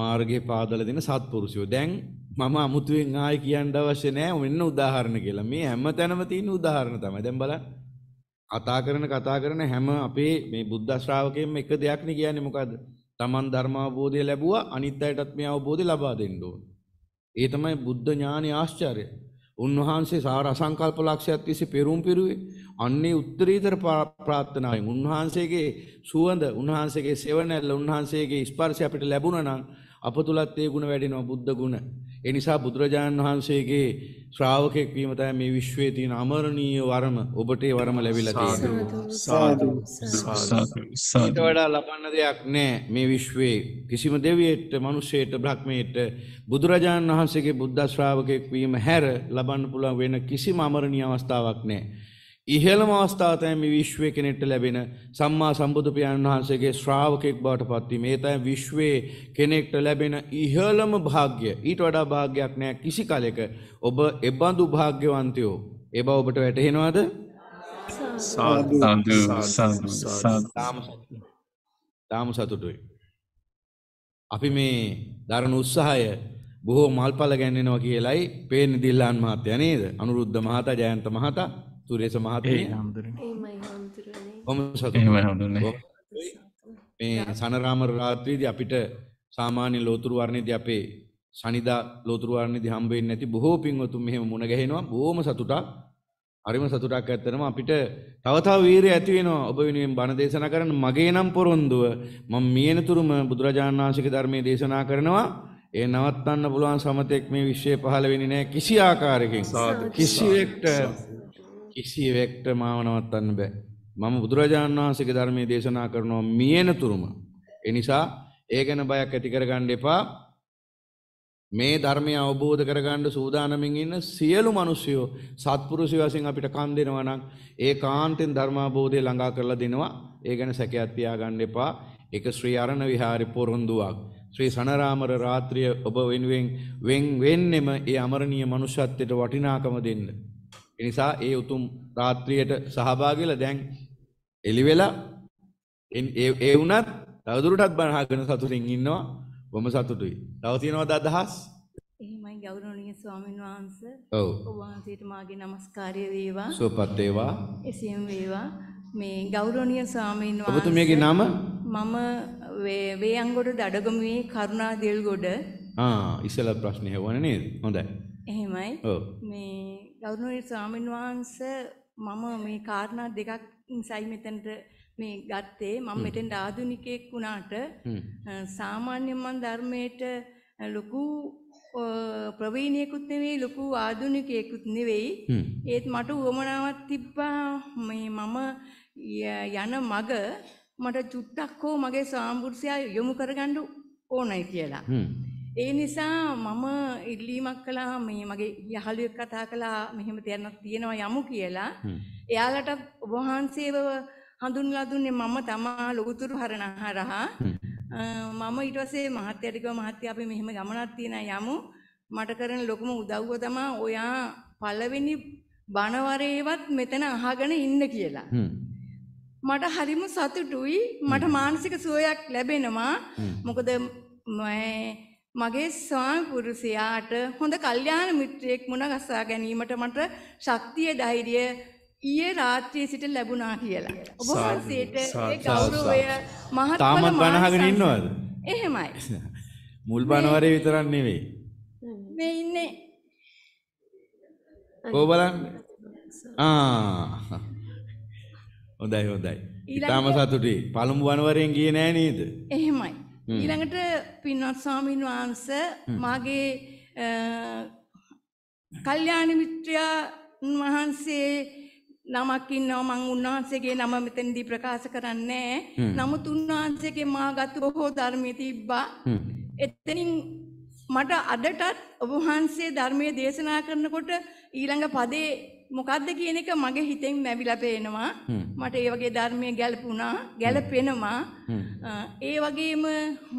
මාර්ගය පාදල දෙන සත්පුරුෂයෝ දැන් මම අමුතුවෙන් ආය කියන්න අවශ්‍ය නෑ මෙන්න උදාහරණ කියලා මේ හැම තැනම තියෙන උදාහරණ තමයි දැන් බලන්න කතා කරන කතා කරන හැම අපේ මේ බුද්ධ ශ්‍රාවකයෙම එක දෙයක්නේ කියන්නේ මොකද්ද තමන් ධර්මාවබෝධය ලැබුවා අනිත් අයටත් මේ අවබෝධය ලබා දෙන්න ඕන. ඒ තමයි බුද්ධ ඥානෙ ආශ්චර්යය. උන්වහන්සේ සාර අසංකල්ප ලක්ෂයක් තිස්සේ පෙරුම් පිරුවේ අන්නේ උත්තරීතර ප්‍රාර්ථනාවෙන් උන්වහන්සේගේ සුවඳ උන්වහන්සේගේ සෙවණැල්ල උන්වහන්සේගේ ස්පර්ශය අපිට ලැබුණා නම් අප තුලත් ඒ ගුණ වැඩෙනවා බුද්ධ ගුණ. ඒ නිසා බුදුරජාණන් වහන්සේගේ ශ්‍රාවකෙක් වීම තමයි මේ විශ්වයේ තියෙන අමරණීය වරම ඔබට ඒ වරම ලැබිලා තියෙන්නේ. සාදු සාදු සාදු. ඊට වඩා ලබන්න දෙයක් නැහැ මේ විශ්වයේ කිසිම දෙවියෙක්ට, මිනිසෙට, බ්‍රහ්මයට බුදුරජාණන් වහන්සේගේ බුද්ධ ශ්‍රාවකෙක් වීම හැර ලබන්න පුළුවන් වෙන කිසිම අමරණීය අවස්ථාවක් නැහැ. ඉහළම අවස්ථාවතයි මේ විශ්වය කෙනෙට ලැබෙන සම්මා සම්බුදු පියාණන් වහන්සේගේ ශ්‍රාවකෙක් බවට පත්වීම. ඒ තමයි විශ්වයේ කෙනෙක්ට ලැබෙන ඉහළම භාග්ය. ඊට වඩා භාග්යක් නෑ කිසි කලෙක. ඔබ එබඳු භාග්‍යවන්තයෝ. ඒ බව ඔබට වැටහෙනවද? සාදු සාදු සාදු තාම සතුටුයි. අපි මේ දරණ උත්සාහය බොහෝ මල්පල ගැන්වෙනවා කියලයි පේන දිල්ලාන් මහත්තයා නේද? අනුරුද්ධ මහතා, ජයන්ත මහතා තුරේස මහත්මය eh, eh, eh, මේ සනරාම රාත්‍රීදී අපිට සාමාන්‍ය ලෝතුරු වර්ණයේදී අපේ සනිදා ලෝතුරු වර්ණයේදී හම්බ වෙන්නේ නැති බොහෝ පින්වතුන් මෙහෙම මුණ ගැහෙනවා බොහොම සතුටක් හරිම සතුටක් ඇත්තනම අපිට තව තව වීරිය ඇති වෙනවා ඔබ වෙනුවෙන් බණ දේශනා කරන මගේ නම් පොරොන්දුව මම මියෙනතුරුම බුදුරජාණන් වහන්සේගේ ධර්මයේ දේශනා කරනවා ඒ නවත්තන්න පුළුවන් සමතෙක් මේ විශ්වයේ පහළ වෙන්නේ නැහැ කිසි ආකාරයකින් කිසි එකට කිසිවෙක්ට මාව නවත්තන්න බෑ. මම බුදුරජාණන් වහන්සේගේ ධර්මයේ දේශනා කරනවා මියෙන තුරුම. ඒ නිසා ඒ ගැන බයක් ඇති කරගන්න එපා. මේ ධර්මය අවබෝධ කරගන්න සූදානමින් ඉන්න සියලු මිනිස්සුયો සත්පුරුෂය වශයෙන් අපිට කන් දෙනවා නම් ඒ කාන්තෙන් ධර්ම අවබෝධය ළඟා කරලා දෙනවා. ඒ ගැන සැකයක් තියාගන්න එපා. ඒක ශ්‍රී අරණ විහාරේ පොරොන්දුවක්. ශ්‍රී සනරාමර රාත්‍රිය ඔබ වෙනුවෙන් වෙන් වෙන්නෙම ඒ අමරණීය මනුෂ්‍යත්වයට වටිනාකම දෙන්න. එනිසා ඒ උතුම් රාත්‍රියට සහභාගිලා දැන් එලි වෙලා ඒ වුණත් තවදුරටත් බණ අහගෙන සතුටින් ඉන්නවා. බොහොම සතුටුයි. තව තියෙනවද අදහස්? එහෙමයි ගෞරවනීය ස්වාමීන් වහන්ස. ඔව්. ඔබ වහන්සේට මාගේ নমස්කාරය වේවා. සුවපත් වේවා. එසේම වේවා. මේ ගෞරවනීය ස්වාමීන් වහන්ස. ඔබතුමියගේ නම? මම වේයන්ගොඩ දඩගමුවේ කරුණා දෙල්ගොඩ. ආ ඉස්සලා ප්‍රශ්නේ හෙවන නේද? හොඳයි. එහෙමයි මේ ගෞරවනීය ස්වාමීන් වහන්ස මම මේ කාරණා දෙකක් ඉන්සයි මෙතනට මේ ගත්තේ මම මෙතෙන්ට ආධුනිකයෙක් වුණාට සාමාන්‍යයෙන් මම ධර්මයට ලොකු ප්‍රවීණයෙකුත් නෙවෙයි ලොකු ආධුනිකයෙකුත් නෙවෙයි ඒත් මට උවමනාවක් තිබ්බා මේ මම යන මග මට චුට්ටක් හෝ මගේ සාම්පුර්ෂයා යොමු කරගන්න ඕනයි කියලා. ඒ නිසා මම ඉල්ලීමක් කළා මේ මගේ යහළුවෙක් කතා කළා මෙහෙම තියනක් තියෙනවා යමු කියලා. එයාලට ඔබ වහන්සේව හඳුන්ලා දුන්නේ මම තමා ලොකුතුරු හරණහරහා. මම ඊට පස්සේ මහත්තයාට කිව්වා මහත්තයා අපි මෙහෙම ගමනක් තියෙනවා යමු. මට කරන ලොකුම උදව්ව තමයි ඔයා පළවෙනි බණවරේවත් මෙතන අහගෙන ඉන්න කියලා. මට හරිම සතුටුයි මට මානසික සුවයක් ලැබෙනවා. මොකද මම මගේ ස්වාමි පුරුෂයාට හොඳ කල්යාණ මිත්‍රයෙක් මුණ ගසා ගැනීමට මට ශක්තිය ධෛර්යය ඊයේ රාත්‍රියේ සිට ලැබුණා කියලා. ඔබ වහන්සේට ඒ ගෞරවය මහත්ඵල තාමත් බණහගෙන ඉන්නවද? එහෙමයි. මුල් බණවරේ විතරක් නෙවෙයි. මේ ඉන්නේ. ඔය බලන්න. ආ. හොඳයි හොඳයි. ඊටාම සතුටුයි. පළමු බණවරෙන් ගියේ නෑ නේද? එහෙමයි. ඊළඟට පින්වත් ස්වාමීන් වහන්ස මගේ කල්්‍යාණ මිත්‍රයා වහන්සේ නමක් ඉන්නවා මං උන්වහන්සේගේ නම මෙතනදී ප්‍රකාශ කරන්නේ නමුත් උන්වහන්සේගේ මාගත් බොහෝ ධර්මයේ තිබ්බා. එතනින් මට අදටත් ඔබ වහන්සේ ධර්මයේ දේශනා කරනකොට ඊළඟ පදේ මොකක්ද කියන එක මගේ හිතෙන් මැවිලා පේනවා මට ඒ වගේ ධර්මය ගැලපුණා ගැලපෙනවා ඒ වගේම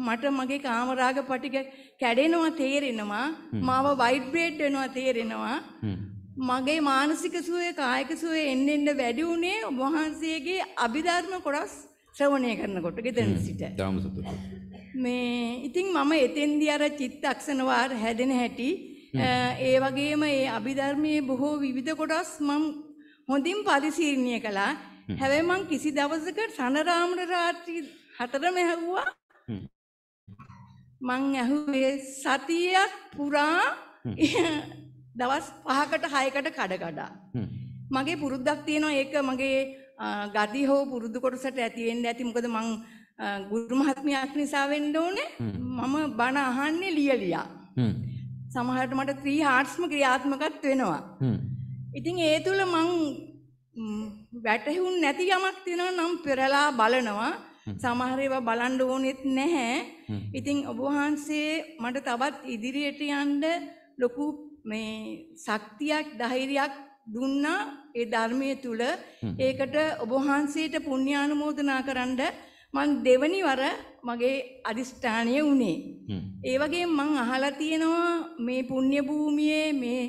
මට මගේ කාමරාග පටික කැඩෙනවා තේරෙනවා මාව වයිබ්‍රේට් වෙනවා තේරෙනවා මගේ මානසික සුවය කායික සුවය එන්න එන්න වැඩි වුණේ ඔබ වහන්සේගේ අභිධර්ම කොටස් ශ්‍රවණය කරනකොට ගෙදර සිට මේ ඉතින් මම එතෙන්දී අර චිත්තක්ෂණ වාර හැදෙන හැටි ඒ වගේම ඒ අභිධර්මයේ බොහෝ විවිධ කොටස් මම හොඳින් පරිශීලනය කළා. හැබැයි මං කිසි දවසක සනරාමර රාත්‍රී හතරම ඇහුවා. මං ඇහුවේ සතියක් පුරා දවස් 5කට 6කට කඩ කඩා. මගේ පුරුද්දක් තියෙනවා ඒක මගේ ගති හෝ පුරුදු කොටසට ඇති වෙන්න ඇති මොකද මං ගුරු මහත්මයාක් නිසා වෙන්න ඕනේ. මම බණ අහන්නේ ලියලියා. සමහරට මට ත්‍රී හාර්ට්ස්ම ක්‍රියාත්මකත් වෙනවා. ඉතින් ඒ තුළ මං වැටහුන් නැති යමක් තියෙනවා නම් පෙරලා බලනවා. සමහර ඒවා බලන්න ඕනෙත් නැහැ. ඉතින් ඔබ වහන්සේ මට තවත් ඉදිරියට යන්න ලොකු මේ ශක්තියක් ධෛර්යයක් දුන්නා ඒ ධර්මයේ තුල ඒකට ඔබ වහන්සේට පුණ්‍යානුමෝදනා කරන්න මම දෙවනි වර මගේ අදිෂ්ඨානය වුණේ. ඒ වගේ මං අහලා තියෙනවා මේ පුණ්‍ය භූමියේ මේ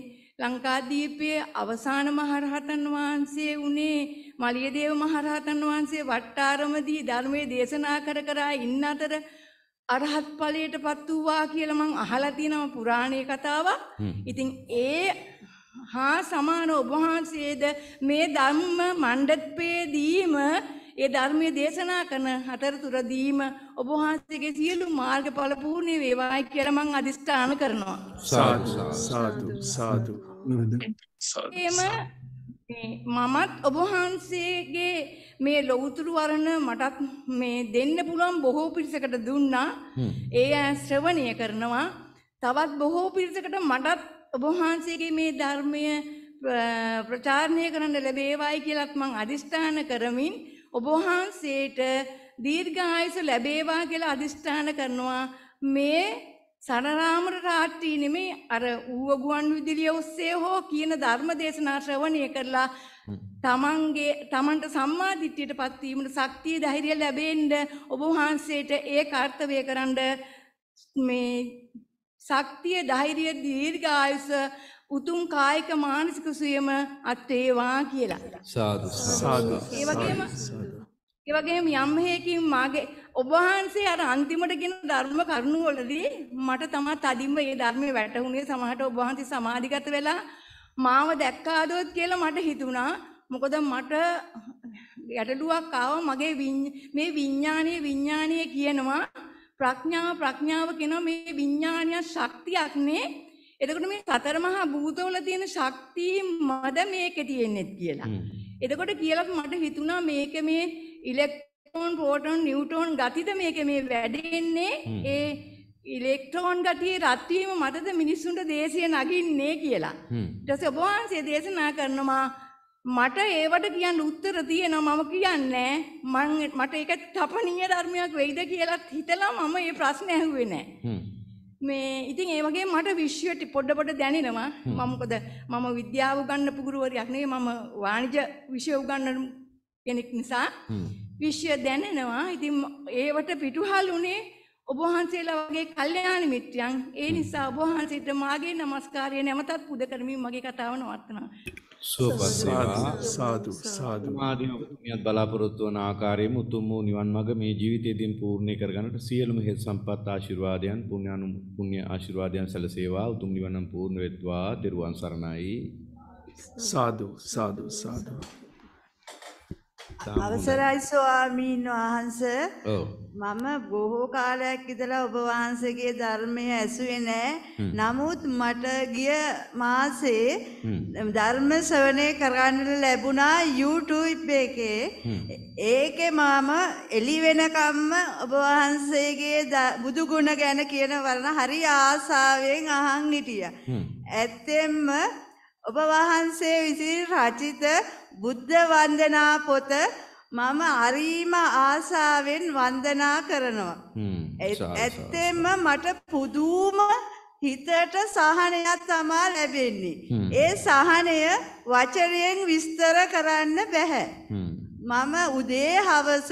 ලංකාදීපයේ අවසාන මහරහතන් වහන්සේ වුණේ මලියදේව මහරහතන් වහන්සේ වට්ටාරමදී ධර්මයේ දේශනා කර කරා ඉන්න අතර අරහත් ඵලයටපත් වූවා කියලා මං අහලා තියෙනවා පුරාණයේ කතාවක්. ඉතින් ඒ හා සමාන ඔබ වහන්සේද මේ ධම්ම මණ්ඩපයේදීම ඒ ධර්මයේ දේශනා කරන හතරතුරදීම ඔබ වහන්සේගේ සියලු මාර්ගඵල පූර්ණ වේවායි කියලා මම අදිස්ථාන කරනවා. සාදු සාදු සාදු. එම මමත් ඔබ වහන්සේගේ මේ ලොවුතුරු වරණ මටත් මේ දෙන්න පුළුවන් බොහෝ පිරිසකට දුන්නා. ඒ ශ්‍රවණය කරනවා. තවත් බොහෝ පිරිසකට මටත් ඔබ වහන්සේගේ මේ ධර්මය ප්‍රචාරණය කරන්න ලැබේවායි කියලත් මං අදිස්ථාන කරමින් ඔබවහන්සේට දීර්ඝායස ලැබේවා කියලා අධිෂ්ඨාන කරනවා මේ සරරාමර රාත්‍රී නෙමේ අර ඌව ගුවන් විදුලිය ඔස්සේ හෝ කියන ධර්ම දේශනා ශ්‍රවණය කරලා තමන්ගේ තමන්ට සම්මාධිට්‍යයට පත්වීමට ශක්තිය ධෛර්ය ලැබෙන්න ඔබ වහන්සේට ඒ කාර්තවය කරන්න මේ ශක්තිය ධෛර්ය දීර්ඝායුෂ උතුම් කායික මානසික සුවයම අත්වේවා කියලා. සාදු සාදු. ඒ වගේම ඒ වගේම යම් හේකින් මාගේ ඔබ වහන්සේ අර අන්තිමට කියන ධර්ම කරුණු වලදී මට තමයි තදින්ම මේ ධර්මයේ වැටහුනේ සමහරට ඔබ වහන්සේ සමාධිගත වෙලා මාව දැක්කාදොත් කියලා මට හිතුණා. මොකද මට ගැටලුවක් ආවා මගේ මේ විඥානීය විඥානීය කියනවා ප්‍රඥාව ප්‍රඥාව කියනවා මේ විඥානීය ශක්තියක් නේ එතකොට මේ සතර මහා භූතවල තියෙන ශක්තිය මද මේකේ තියෙන්නේත් කියලා. එතකොට කියලා මට හිතුණා මේක මේ ඉලෙක්ට්‍රෝන, ප්‍රෝටෝන, නිව්ට්‍රෝන ගතිද මේක මේ වැඩෙන්නේ ඒ ඉලෙක්ට්‍රෝන ගතිය රත් වීම මතද මිනිස්සුන්ට දේශය නගින්නේ කියලා. ඊට පස්සේ ඔබ වහන්සේ දේශනා කරනවා මට ඒවට කියන්න උත්තර තියෙනවා මම කියන්නේ මං මට ඒක තපනීය ධර්මයක් වෙයිද කියලා හිතලා මම මේ ප්‍රශ්නේ ඇහුවේ නැහැ. මේ ඉතින් ඒ වගේ මට විශ්වයට පොඩ පොඩ දැනෙනවා මම මොකද මම විද්‍යාව උගන්නපු ගුරුවරයෙක් නෙවෙයි මම වාණිජ විෂය උගන්නන කෙනෙක් නිසා විශ්වය දැනෙනවා ඉතින් ඒවට පිටුහල් උනේ ඔබ වහන්සේලා වගේ කල්යාණ මිත්‍රයන් ඒ නිසා ඔබ වහන්සේට මාගේ নমස්කාරය නැවතත් පුද කරමින් මගේ කතාව නවත්වනවා. සුවපත් සාදු සාදු මාදීමතුමියත් බලාපොරොත්තු වන ආකාරයෙන් උතුම් වූ නිවන් මඟ මේ ජීවිතයේදීම පූර්ණ කර ගන්නට සියලුම හේතු සම්පත් ආශිර්වාදයන් පුණ්‍යානු පුණ්‍ය ආශිර්වාදයන් සැලසේවා උතුම් නිවනම් පූර්ණ වෙත්වා දරුවන් සරණයි. සාදු සාදු සාදු අවසරයි ස්වාමීන් වහන්ස මම බොහෝ කාලයක් ඉඳලා ඔබ වහන්සේගේ ධර්මය ඇසුවේ නෑ නමුත් මට ගිය මාසේ ධර්ම ශ්‍රවණය කරන්න ලැබුණා YouTube එකේ ඒකේ මම එළි වෙනකම්ම ඔබ වහන්සේගේ බුදු ගුණ ගැන කියන වරණ හරි ආසාවෙන් අහන් හිටියා ඇත්තෙන්ම ඔබ වහන්සේ විසින් රචිත බුද්ධ වන්දනා පොත මම අරීම ආසාවෙන් වන්දනා කරනවා. ඇත්තෙන්ම මට පුදුම හිතට සහනයක් තමා ලැබෙන්නේ. ඒ සහනය වචනයෙන් විස්තර කරන්න බැහැ. මම උදේ හවස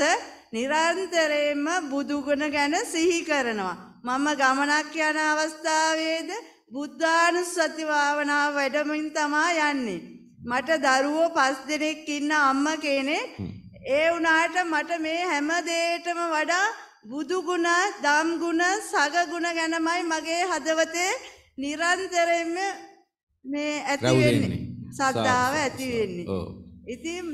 නිරන්තරයෙන්ම බුදුගුණ ගැන සිහි කරනවා. මම ගමනක් යන අවස්ථාවේද බුද්ධානුස්සති භාවනාව වැඩමින් තමා යන්නේ. මට දරුවෝ පස් දෙනෙක් ඉන්න අම්ම කෙනෙක් ඒ වුණාට මට මේ හැම දෙයකටම වඩා බුදු ගුණ, ධම් ගුණ, සග ගුණ ගැනමයි මගේ හදවතේ නිරන්තරයෙන්ම මේ ඇති වෙන්නේ. සද්ධාව ඇති වෙන්නේ. ඔව්. ඉතින්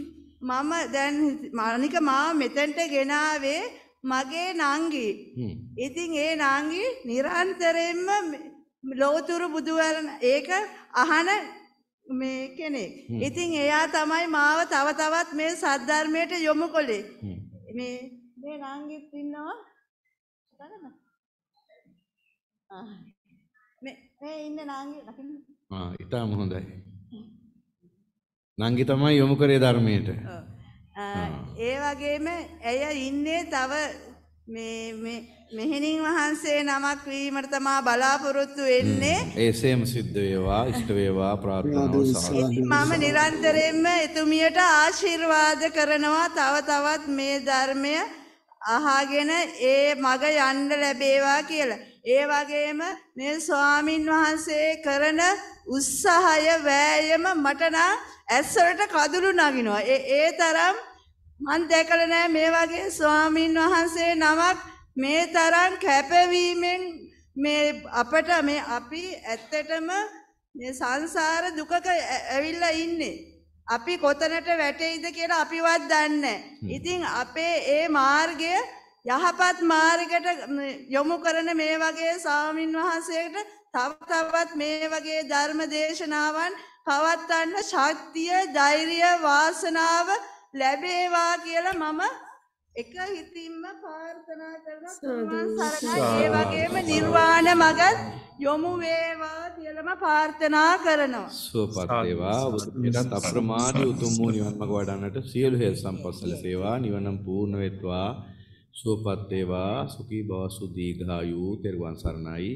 මම දැන් මානික මාව මෙතෙන්ට ගෙනාවේ මගේ නංගි. ඉතින් ඒ නංගි නිරන්තරයෙන්ම ලෝතුරු බුදුවරණ ඒක අහන මේ කෙනෙක්. ඉතින් එයා තමයි මාව තව තවත් මේ සද්ධර්මයට යොමු කොළේ. මේ මේ නංගිත් ඉන්නවා. බලන්න. මේ මේ ඉන්න නංගි ලකින්න. ආ, ඊටම හොඳයි. නංගි තමයි යොමු කරේ ධර්මයට. ඒ වගේම ඇය ඉන්නේ තව මේ මෙහෙණින් වහන්සේ නමක් වීමට තමා බලාපොරොත්තු වෙන්නේ ඒසේම සිද්ධ වේවා ඉෂ්ට වේවා ප්‍රාර්ථනාව සහ මම නිරන්තරයෙන්ම එතුමියට ආශිර්වාද කරනවා තව තවත් මේ ධර්මය අහගෙන ඒ මග යන්න ලැබේවා කියලා. ඒ වගේම මේ ස්වාමින් වහන්සේ කරන උත්සාහය වෑයම මට නම් ඇස්වලට කඳුළු නගිනවා. ඒ තරම් මන් දැකලා නැහැ මේ වගේ ස්වාමින් වහන්සේ නමක් මේ තරම් කැපවීමෙන් මේ අපට මේ අපි ඇත්තටම මේ සංසාර දුකක ඇවිල්ලා ඉන්නේ. අපි කොතනට වැටෙයිද කියලා අපිවත් දන්නේ ඉතින් අපේ ඒ මාර්ගය යහපත් මාර්ගයට යොමු කරන මේ වගේ ස්වාමින් වහන්සේට තව තවත් මේ වගේ ධර්ම දේශනාවන් පවත්වන්න ශක්තිය, ධෛර්යය, වාසනාව ලැබේවා කියලා මම එක හිතින්ම පාර්ථනා කරන සරණයි ඒ වගේම නිර්වාණ මගත් යොමු වේවා කියලම පාර්ථනා කරනවා සුවපත්වේවා බුදුපිටත් අප්‍රමාදී උතුම් වූ නිවන් මඟ වඩන්නට සියලු හේතු සම්පස්සල සේවා නිවනම් පූර්ණ වෙත්වා සුවපත් වේවා සුඛී භව සුදීඝායු තෙරුවන් සරණයි